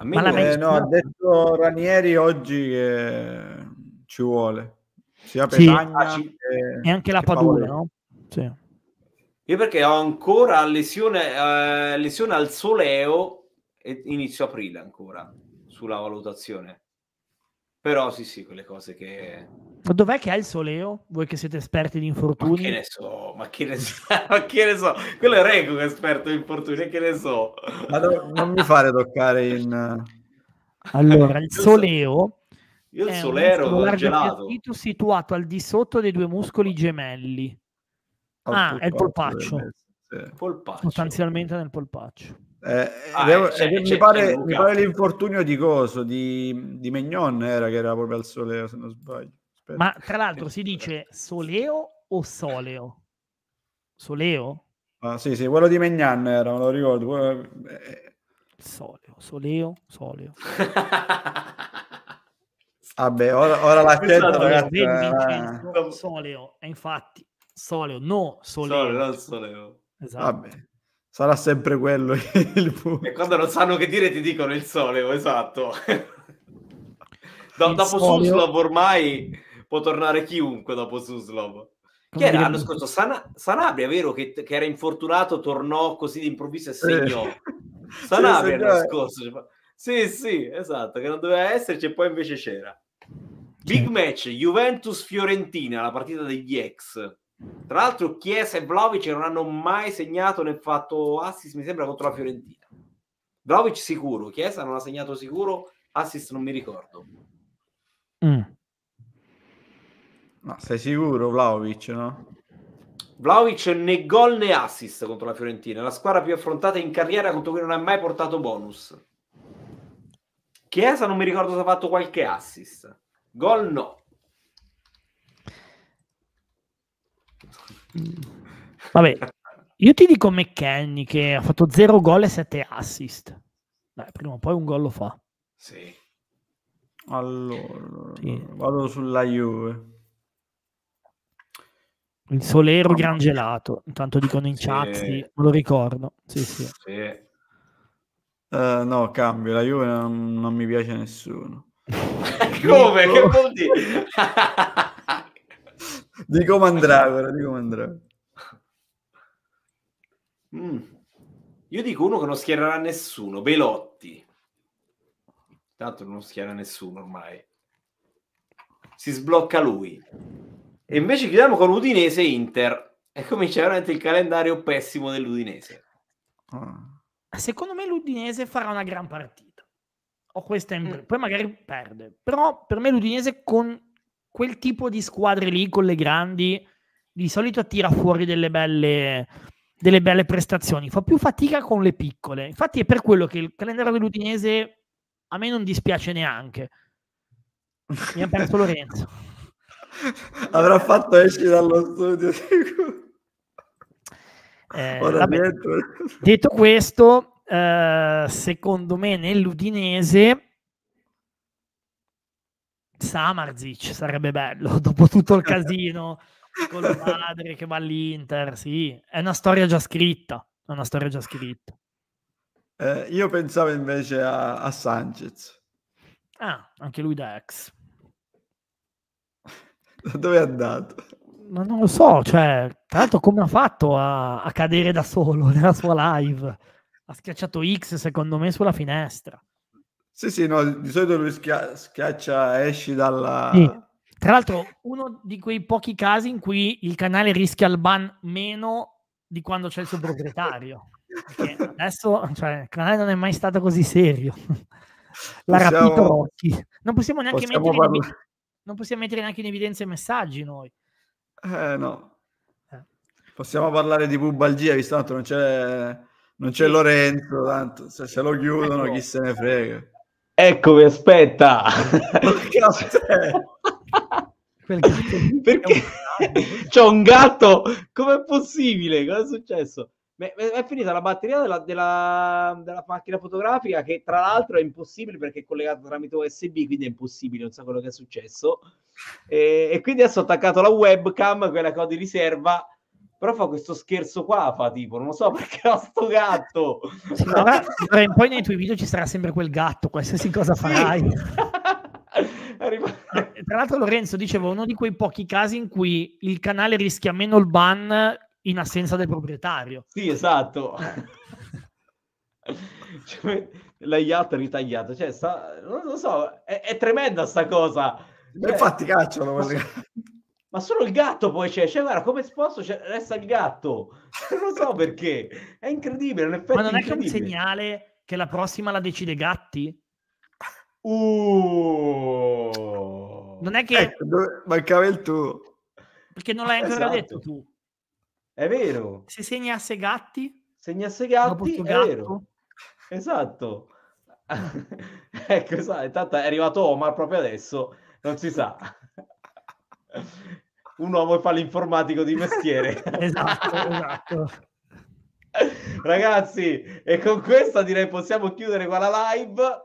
a me Ma non... eh, no, ha detto Ranieri oggi che ci vuole. Sia Petagna sì. Ah, che... e anche la Padula, no? Sì. Io perché ho ancora lesione, eh, lesione al soleo inizio aprile ancora sulla valutazione. Però sì, sì, quelle cose che... Ma dov'è che è il soleo? Voi che siete esperti di infortuni? Ma che ne so, ma che ne so, ma che ne so. Quello è Rego che è esperto di infortuni, che ne so. Ma do- non mi fare toccare in... Allora, il soleo... Io il solero un gelato. situato al di sotto dei due muscoli gemelli. ah, è il polpaccio. polpaccio. Sostanzialmente nel polpaccio. Eh, ah, eh, devo, eh, c'è, cioè, eh, mi, c'è, cioè, pare, c'è mi, pare, l'infortunio di Coso di, di Mignon era che era proprio al Soleo se non sbaglio Aspetta. ma tra l'altro si dice Soleo o Soleo? Soleo? Ah, sì sì quello di Mignan era me lo ricordo quello... Soleo Soleo Soleo vabbè ora, ora la scelta ragazzi Vincenzo, Soleo infatti Soleo no Soleo, Soleo non Soleo esatto. vabbè Sarà sempre quello il punto. E quando non sanno che dire ti dicono il sole, oh, esatto. Do- dopo soleo. Suslov ormai può tornare chiunque dopo Suslov. Chi era l'anno scorso? Sana- Sanabria, vero? Che, che, era infortunato, tornò così d'improvviso e segnò. Eh. Sanabria sì, l'anno scorso. Cioè, sì, sì, esatto, che non doveva esserci e poi invece c'era. Big match, Juventus-Fiorentina, la partita degli ex. Tra l'altro, Chiesa e Vlaovic non hanno mai segnato né fatto assist, mi sembra, contro la Fiorentina. Vlaovic sicuro, Chiesa non ha segnato sicuro, assist non mi ricordo. Mm. Ma sei sicuro Vlaovic, no? Vlaovic né gol né assist contro la Fiorentina, la squadra più affrontata in carriera contro cui non ha mai portato bonus. Chiesa non mi ricordo se ha fatto qualche assist. Gol no. Vabbè, io ti dico McKenny che ha fatto 0 gol e 7 assist. Beh, prima o poi un gol lo fa. Sì. Allora, sì. vado sulla Juve. Il Solero Gran Gelato, intanto dicono in sì. chat, sì, lo ricordo. Sì, sì. sì. Uh, no, cambio, la Juve non, non mi piace nessuno. Come? che vuol dire? di come Dico Mandragora, dico Mandragora. Mm. Io dico uno che non schiererà nessuno, Belotti. Tanto non schiera nessuno ormai. Si sblocca lui. E invece chiudiamo con Udinese Inter. E comincia veramente il calendario pessimo dell'Udinese. Ah, secondo me l'Udinese farà una gran partita. Ho questa mm. impressione. Mm. Poi magari perde. Però per me l'Udinese con quel tipo di squadre lì con le grandi di solito attira fuori delle belle, delle belle prestazioni, fa più fatica con le piccole. Infatti è per quello che il calendario dell'Udinese a me non dispiace neanche. Mi ha perso Lorenzo. Avrà fatto esci dallo studio. Eh, vabbè, detto questo, eh, secondo me nell'Udinese Samarzic sarebbe bello, dopo tutto il casino con la madre che va all'Inter, sì, è una storia già scritta, è una storia già scritta. Eh, io pensavo invece a, a, Sanchez. Ah, anche lui da ex. Da Dove è andato? Ma non lo so, cioè, tra l'altro come ha fatto a, a cadere da solo nella sua live? Ha schiacciato X secondo me sulla finestra. Sì, sì, no, di solito lui schia- schiaccia, esci dalla... Sì. Tra l'altro, uno di quei pochi casi in cui il canale rischia il ban meno di quando c'è il suo proprietario. adesso cioè, il canale non è mai stato così serio. L'ha possiamo, rapito Rocchi. Non possiamo neanche possiamo mettere parla... in, non possiamo mettere neanche in evidenza i messaggi noi. Eh no. Eh. Possiamo parlare di Bubalgia, visto che non c'è, non c'è Lorenzo, tanto se, se lo chiudono ecco. chi se ne frega. Eccomi, aspetta. Perché c'è un gatto? Com'è possibile? Cosa è successo? è finita la batteria della, della, della, macchina fotografica che tra l'altro è impossibile perché è collegata tramite USB, quindi è impossibile, non so quello che è successo. E, e quindi adesso ho attaccato la webcam, quella che ho di riserva, però fa questo scherzo qua, fa tipo, non lo so perché ha sto gatto. Sì, no? no, poi nei tuoi video ci sarà sempre quel gatto, qualsiasi cosa farai. Eh, tra l'altro Lorenzo diceva uno di quei pochi casi in cui il canale rischia meno il ban in assenza del proprietario. Sì, esatto. Eh. cioè, la IAT ritagliata, cioè, sta, non lo so, è, è tremenda sta cosa. Beh, infatti cacciano. Posso... Cioè, ma solo il gatto poi c'è, cioè guarda come sposto c'è, resta il gatto, non lo so perché, è incredibile, un Ma non è che è un segnale che la prossima la decide Gatti? Uh. Non è che... Eh, mancava il tuo. Perché non l'hai ancora esatto. detto tu. È vero. Se segnasse Gatti... Segnasse Gatti, è gatto. vero. Esatto. ecco, esatto. intanto è arrivato Omar proprio adesso, non si sa un uomo che fa l'informatico di mestiere. esatto, esatto. Ragazzi, e con questa direi possiamo chiudere qua la live,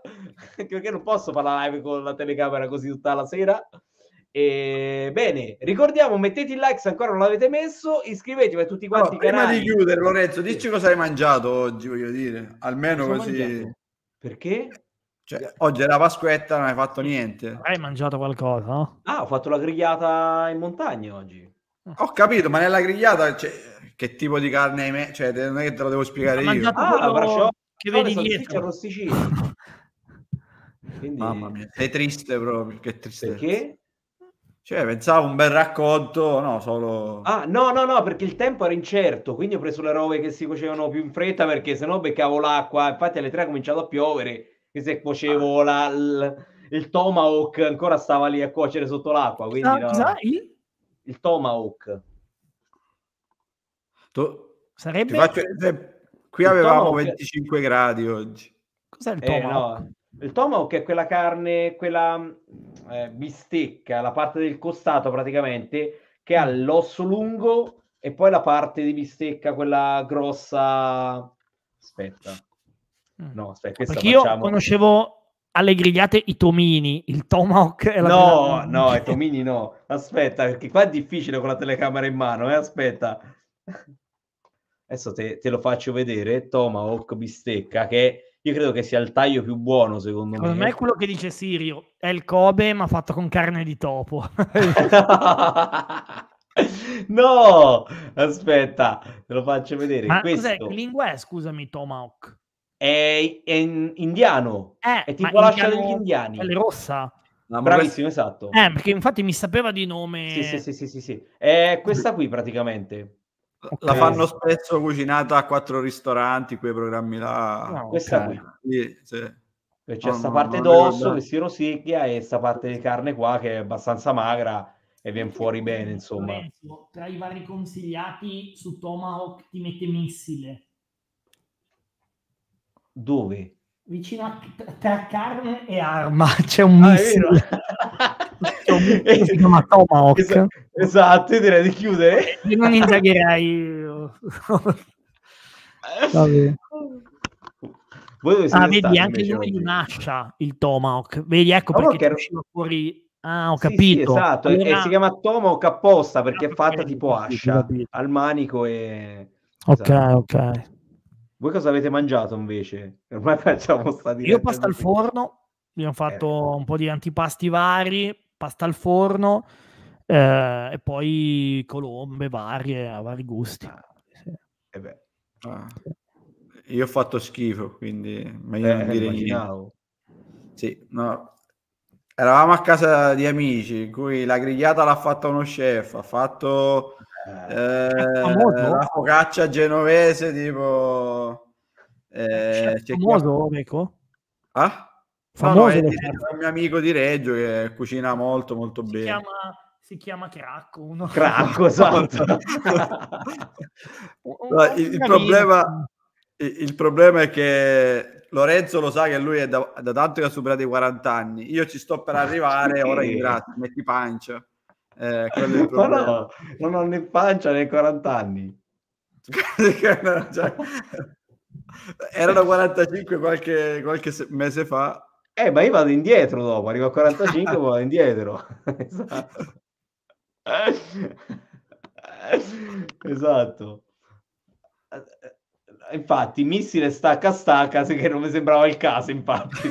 perché non posso fare la live con la telecamera così tutta la sera. E, bene, ricordiamo, mettete il like se ancora non l'avete messo, iscrivetevi a tutti quanti no, Prima di chiudere, Lorenzo, dici cosa hai mangiato oggi, voglio dire, almeno cosa così. Perché? Cioè, oggi era Pasquetta, non hai fatto niente. Hai mangiato qualcosa, no? Ah, ho fatto la grigliata in montagna oggi. Ah. Ho capito, ma nella grigliata cioè, che tipo di carne hai messo? Cioè, non è che te lo devo spiegare ma io. Ah, la braccio... che vedi dietro. Arrosticino. Quindi... Mamma mia, sei triste proprio, che triste. Perché? Cioè, pensavo un bel racconto, no, solo... Ah, no, no, no, perché il tempo era incerto, quindi ho preso le robe che si cuocevano più in fretta perché sennò beccavo l'acqua, infatti alle tre ha cominciato a piovere che se cuocevo la, l, il tomahawk ancora stava lì a cuocere sotto l'acqua. Quindi ah, no, il? il tomahawk. To- Sarebbe... Faccio... Qui il avevamo tomahawk... 25 gradi oggi. Cos'è il tomahawk? Eh, no. Il tomahawk è quella carne, quella eh, bistecca, la parte del costato praticamente, che ha mm. l'osso lungo e poi la parte di bistecca, quella grossa... Aspetta. Mm. No, aspetta, questa Perché io conoscevo alle grigliate i tomini, il tomahawk e la No, no, i tomini no. Aspetta, perché qua è difficile con la telecamera in mano, eh? aspetta. Adesso te, te lo faccio vedere, tomahawk bistecca, che io credo che sia il taglio più buono, secondo, me. Non è quello che dice Sirio, è il Kobe ma fatto con carne di topo. no, aspetta, te lo faccio vedere. Ma Questo... cos'è? Lingua è, scusami, tomahawk? è, è indiano, eh, è tipo la indiano, degli indiani. Pelle rossa. No, Bravissimo, esatto. Eh, perché infatti mi sapeva di nome. Sì, sì, sì, sì, sì, sì. È questa qui praticamente. Okay. La fanno spesso cucinata a quattro ristoranti, quei programmi là. No, ah, questa okay. qui. Sì, sì. Cioè, c'è questa no, parte d'osso che si rosicchia e questa parte di carne qua che è abbastanza magra e viene fuori bene, insomma. Tra i vari consigliati su Tomahawk ti mette missile dove? Vicino a, tra carne e arma c'è un ah, missile. c'è un missile si chiama Tomahawk. Esatto, esatto, io direi di chiudere. Io non indagherei. Vabbè. ah, vedi anche lui nome un'ascia, il Tomahawk. Vedi, ecco Tomahawk perché era... usciva fuori Ah, ho capito. Sì, sì, esatto, allora... e si chiama Tomahawk apposta perché è ah, fatta tipo ascia al manico e... Ok, esatto. ok. Voi cosa avete mangiato invece? Ormai facciamo sta Io pasta al forno, abbiamo eh. fatto eh. un po' di antipasti vari, pasta al forno eh, e poi colombe varie, a vari gusti. Ah, sì. eh beh. Ah. Io ho fatto schifo, quindi meglio eh, non dire niente. Sì, no. Eravamo a casa di amici in cui la grigliata l'ha fatta uno chef, ha fatto eh, la focaccia genovese tipo eh, eh cioè, famoso Reco? Ah? famoso no, no, è, di, è un mio amico di Reggio che cucina molto molto si bene chiama, si chiama Cracco uno. Cracco esatto il, il, problema, il, problema è che Lorenzo lo sa che lui è da, da tanto che ha superato i 40 anni io ci sto per ah, arrivare ora ringrazio metti pancia eh, Ma no, non ho né pancia né 40 anni. Era da 45 qualche, qualche mese fa. Eh, ma io vado indietro dopo, arrivo a 45 e vado indietro. esatto. esatto. Eh, infatti, missile stacca stacca, che non mi sembrava il caso, infatti.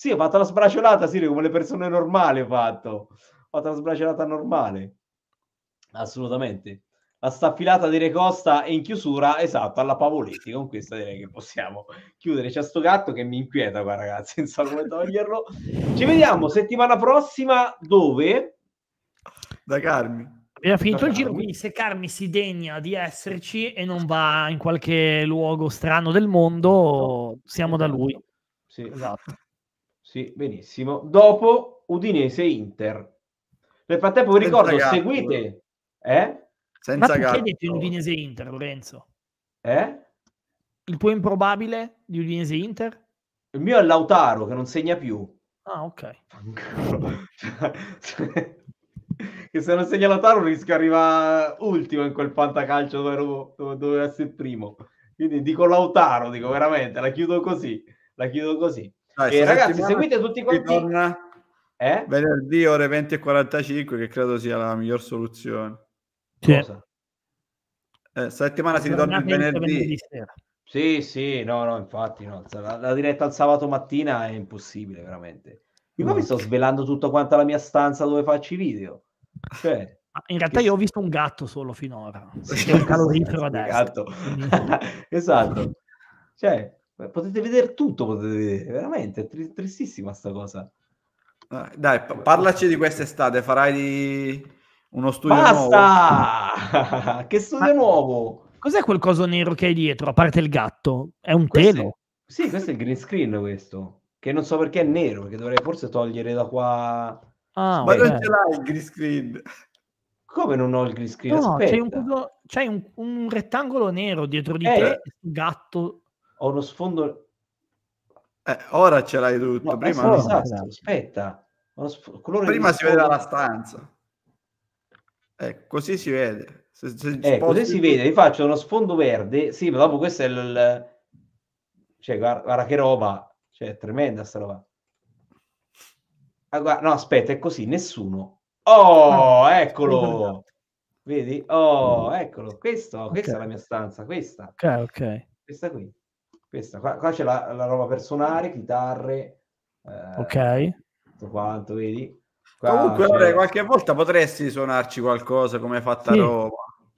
Sì, ho fatto la sbracciolata, Sirio, come le persone normali ho fatto. Ho fatto la sbracciolata normale. Assolutamente. La staffilata di Recosta e in chiusura, esatto, alla Pavoletti. Con questa direi che possiamo chiudere. C'è sto gatto che mi inquieta qua, ragazzi, senza come toglierlo. Ci vediamo settimana prossima dove? Da Carmi. Abbiamo finito il giro, quindi se Carmi si degna di esserci e non va in qualche luogo strano del mondo, siamo da lui. Sì, esatto. Sì, benissimo. Dopo Udinese-Inter. Nel frattempo vi ricordo, Senza seguite... Eh? Senza Ma perché hai detto Udinese-Inter, Lorenzo? Eh? Il tuo improbabile di Udinese-Inter? Il mio è Lautaro, che non segna più. Ah, ok. che se non segna Lautaro rischio arriva ultimo in quel pantacalcio dove, dove doveva essere primo. Quindi dico Lautaro, dico veramente, la chiudo così, la chiudo così. Dai, e ragazzi, seguite tutti quanti. Torna eh? Venerdì ore 20 e 45, che credo sia la miglior soluzione. Sì. Eh, settimana si ritorna il venerdì. venerdì sera. Sì, sì, no, no, infatti no. La, la, diretta al sabato mattina è impossibile, veramente. Io poi mi sto svelando tutto quanto la mia stanza dove faccio i video. Cioè, in realtà io ho visto un gatto solo finora, sì, un calorifero adesso. Gatto. esatto. Cioè, potete vedere tutto, potete vedere, veramente, è tri- tristissima sta cosa. Ah, dai, parlaci di quest'estate, farai uno studio Basta! nuovo. che studio Ma... nuovo! Cos'è quel coso nero che hai dietro, a parte il gatto? È un telo? È... Sì, questo è il green screen questo, che non so perché è nero, perché dovrei forse togliere da qua... Ah, Ma non ce l'hai il green screen? Come non ho il green screen? No, c'è, un, c'è un, un, rettangolo nero dietro di eh, te, gatto ho uno sfondo... Eh, ora ce l'hai tutto, no, prima eh, no. Esatto, aspetta. Sf... Prima si vede la stanza. Eh, così si vede. Se, se eh, così si vede, vi faccio uno sfondo verde, sì, ma dopo questo è il... Cioè, guarda, guarda che roba, cioè, è tremenda sta roba. Ah, guarda, no, aspetta, è così, nessuno. Oh, ah, eccolo! Vedi? Oh, mm. eccolo, questo, okay. questa è la mia stanza, questa. Ok, ok. Questa qui. Questa, qua, qua c'è la, la, roba personale, chitarre. Eh, ok. Tutto quanto, vedi? Qua Comunque, vabbè, qualche volta potresti suonarci qualcosa come hai fatto sì. Roma,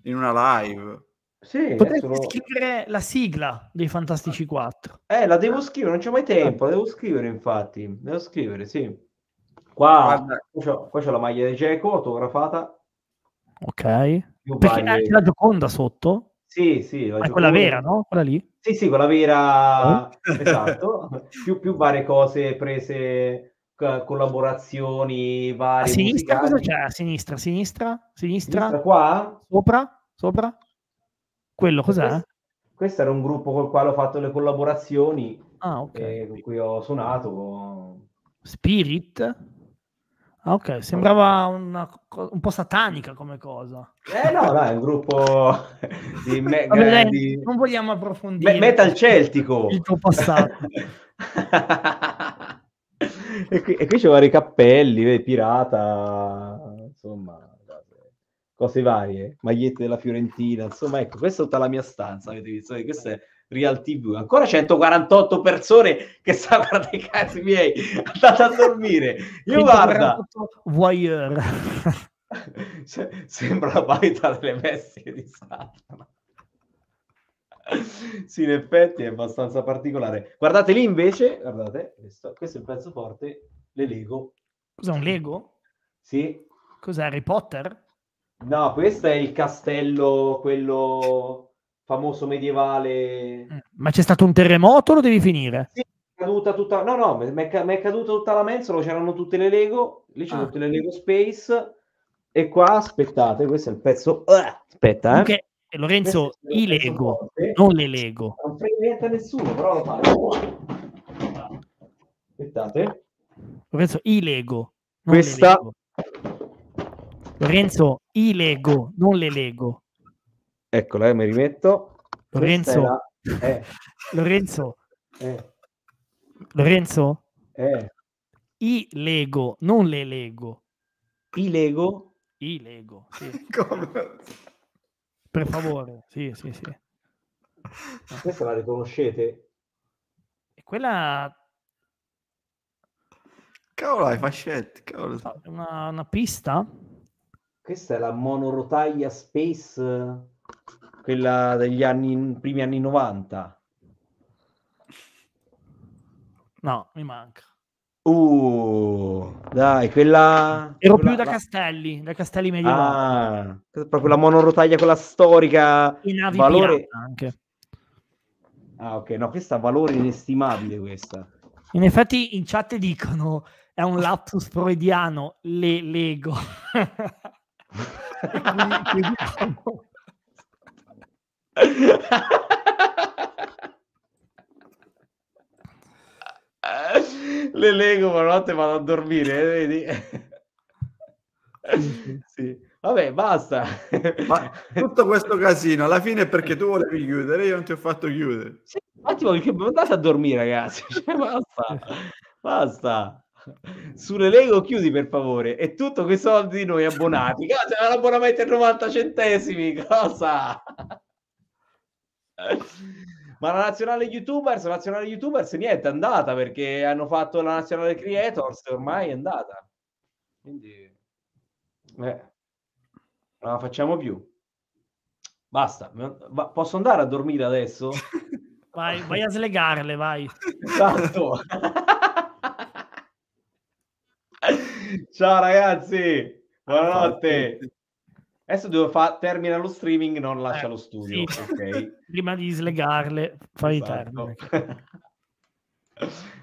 in una live. Sì, Potresti solo... scrivere la sigla dei Fantastici 4. Eh, la devo scrivere, non c'è mai tempo, la devo scrivere infatti, devo scrivere, sì. Qua, qua, qua c'è la maglia di Geco autografata. Ok. Perché anche la Gioconda sotto sì, sì. Ma ah, quella vera, no? Quella lì? Sì, sì, quella vera, oh. esatto. più, più varie cose prese, collaborazioni varie. A sinistra musicali. cosa c'è? A sinistra, a sinistra, sinistra. sinistra qua? Sopra, sopra. Quello cos'è? Questo, questo era un gruppo col quale ho fatto le collaborazioni. Ah, ok. Eh, con cui ho suonato. Spirit? Ah, ok, sembrava una, un po' satanica come cosa. Eh no, no, è un gruppo di... Me- Vabbè, di... Non vogliamo approfondire. Me- metal celtico. Il tuo passato. e, qui, e qui c'erano i cappelli, vedi, pirata, insomma cose varie, magliette della Fiorentina, insomma, ecco, questa è tutta la mia stanza, avete visto? è... Real TV. Ancora 148 persone che stanno guardando i miei, andate a dormire. Io guarda. Voyeur. Se, sembra la parità delle bestie di Satana. sì, in effetti è abbastanza particolare. Guardate lì invece, guardate, questo, questo è il pezzo forte, le Lego. Cos'è un Lego? Sì. Cos'è Harry Potter? No, questo è il castello, quello famoso medievale. Mm, ma c'è stato un terremoto? Lo devi finire? Sì, è caduta tutta. No, no, mi è caduta tutta la mensola. C'erano tutte le Lego. Lì c'erano ah. tutte le Lego Space. E qua, aspettate, questo è il pezzo. Eh, aspetta, eh. Okay. Eh, Lorenzo, i Lego, non le Lego. Non frega niente a nessuno, però lo fare. Aspettate. Lorenzo, i Lego. Questa. Lego. Lorenzo, i Lego, non le Lego. Eccola, eh, mi rimetto. Lorenzo. Eh. Lorenzo. Eh. Lorenzo. Eh. I Lego, non le Lego. I Lego? I Lego, sì. Per favore, sì, sì, sì. Questa la riconoscete? E quella... Cavolo, hai fascetti, cavolo. Una, una pista? Questa è la monorotaia Space quella degli anni, primi anni 90. No, mi manca. Uh, dai, quella... Ero quella, più da la... Castelli, da Castelli medievali. Ah, proprio la monorotaglia, quella storica. E navi valore... anche. Ah, ok, no, questa ha valore inestimabile questa. In effetti in chat dicono è un lapsus freudiano, le Lego. Le leggo ma notte vado a dormire, eh, vedi? sì. Vabbè, basta. Ma tutto questo casino alla fine è perché tu volevi chiudere, io non ti ho fatto chiudere. Sì, un attimo, perché andate a dormire, ragazzi. Cioè, basta, basta. Sulle Lego chiudi per favore. E tutto quei soldi di noi abbonati. Cazzo, l'abbonamento è 90 centesimi. Cosa? Ma la nazionale YouTubers, la nazionale YouTubers, niente, è andata perché hanno fatto la nazionale Creators, ormai è andata. Quindi, eh, non la facciamo più. Basta, posso andare a dormire adesso? Vai, vai a slegarle, vai. Esatto. Ciao ragazzi, buonanotte. Adesso devo fare termina lo streaming, non lascia eh, lo studio. Sì. Okay. Prima di slegarle, fai esatto. termine.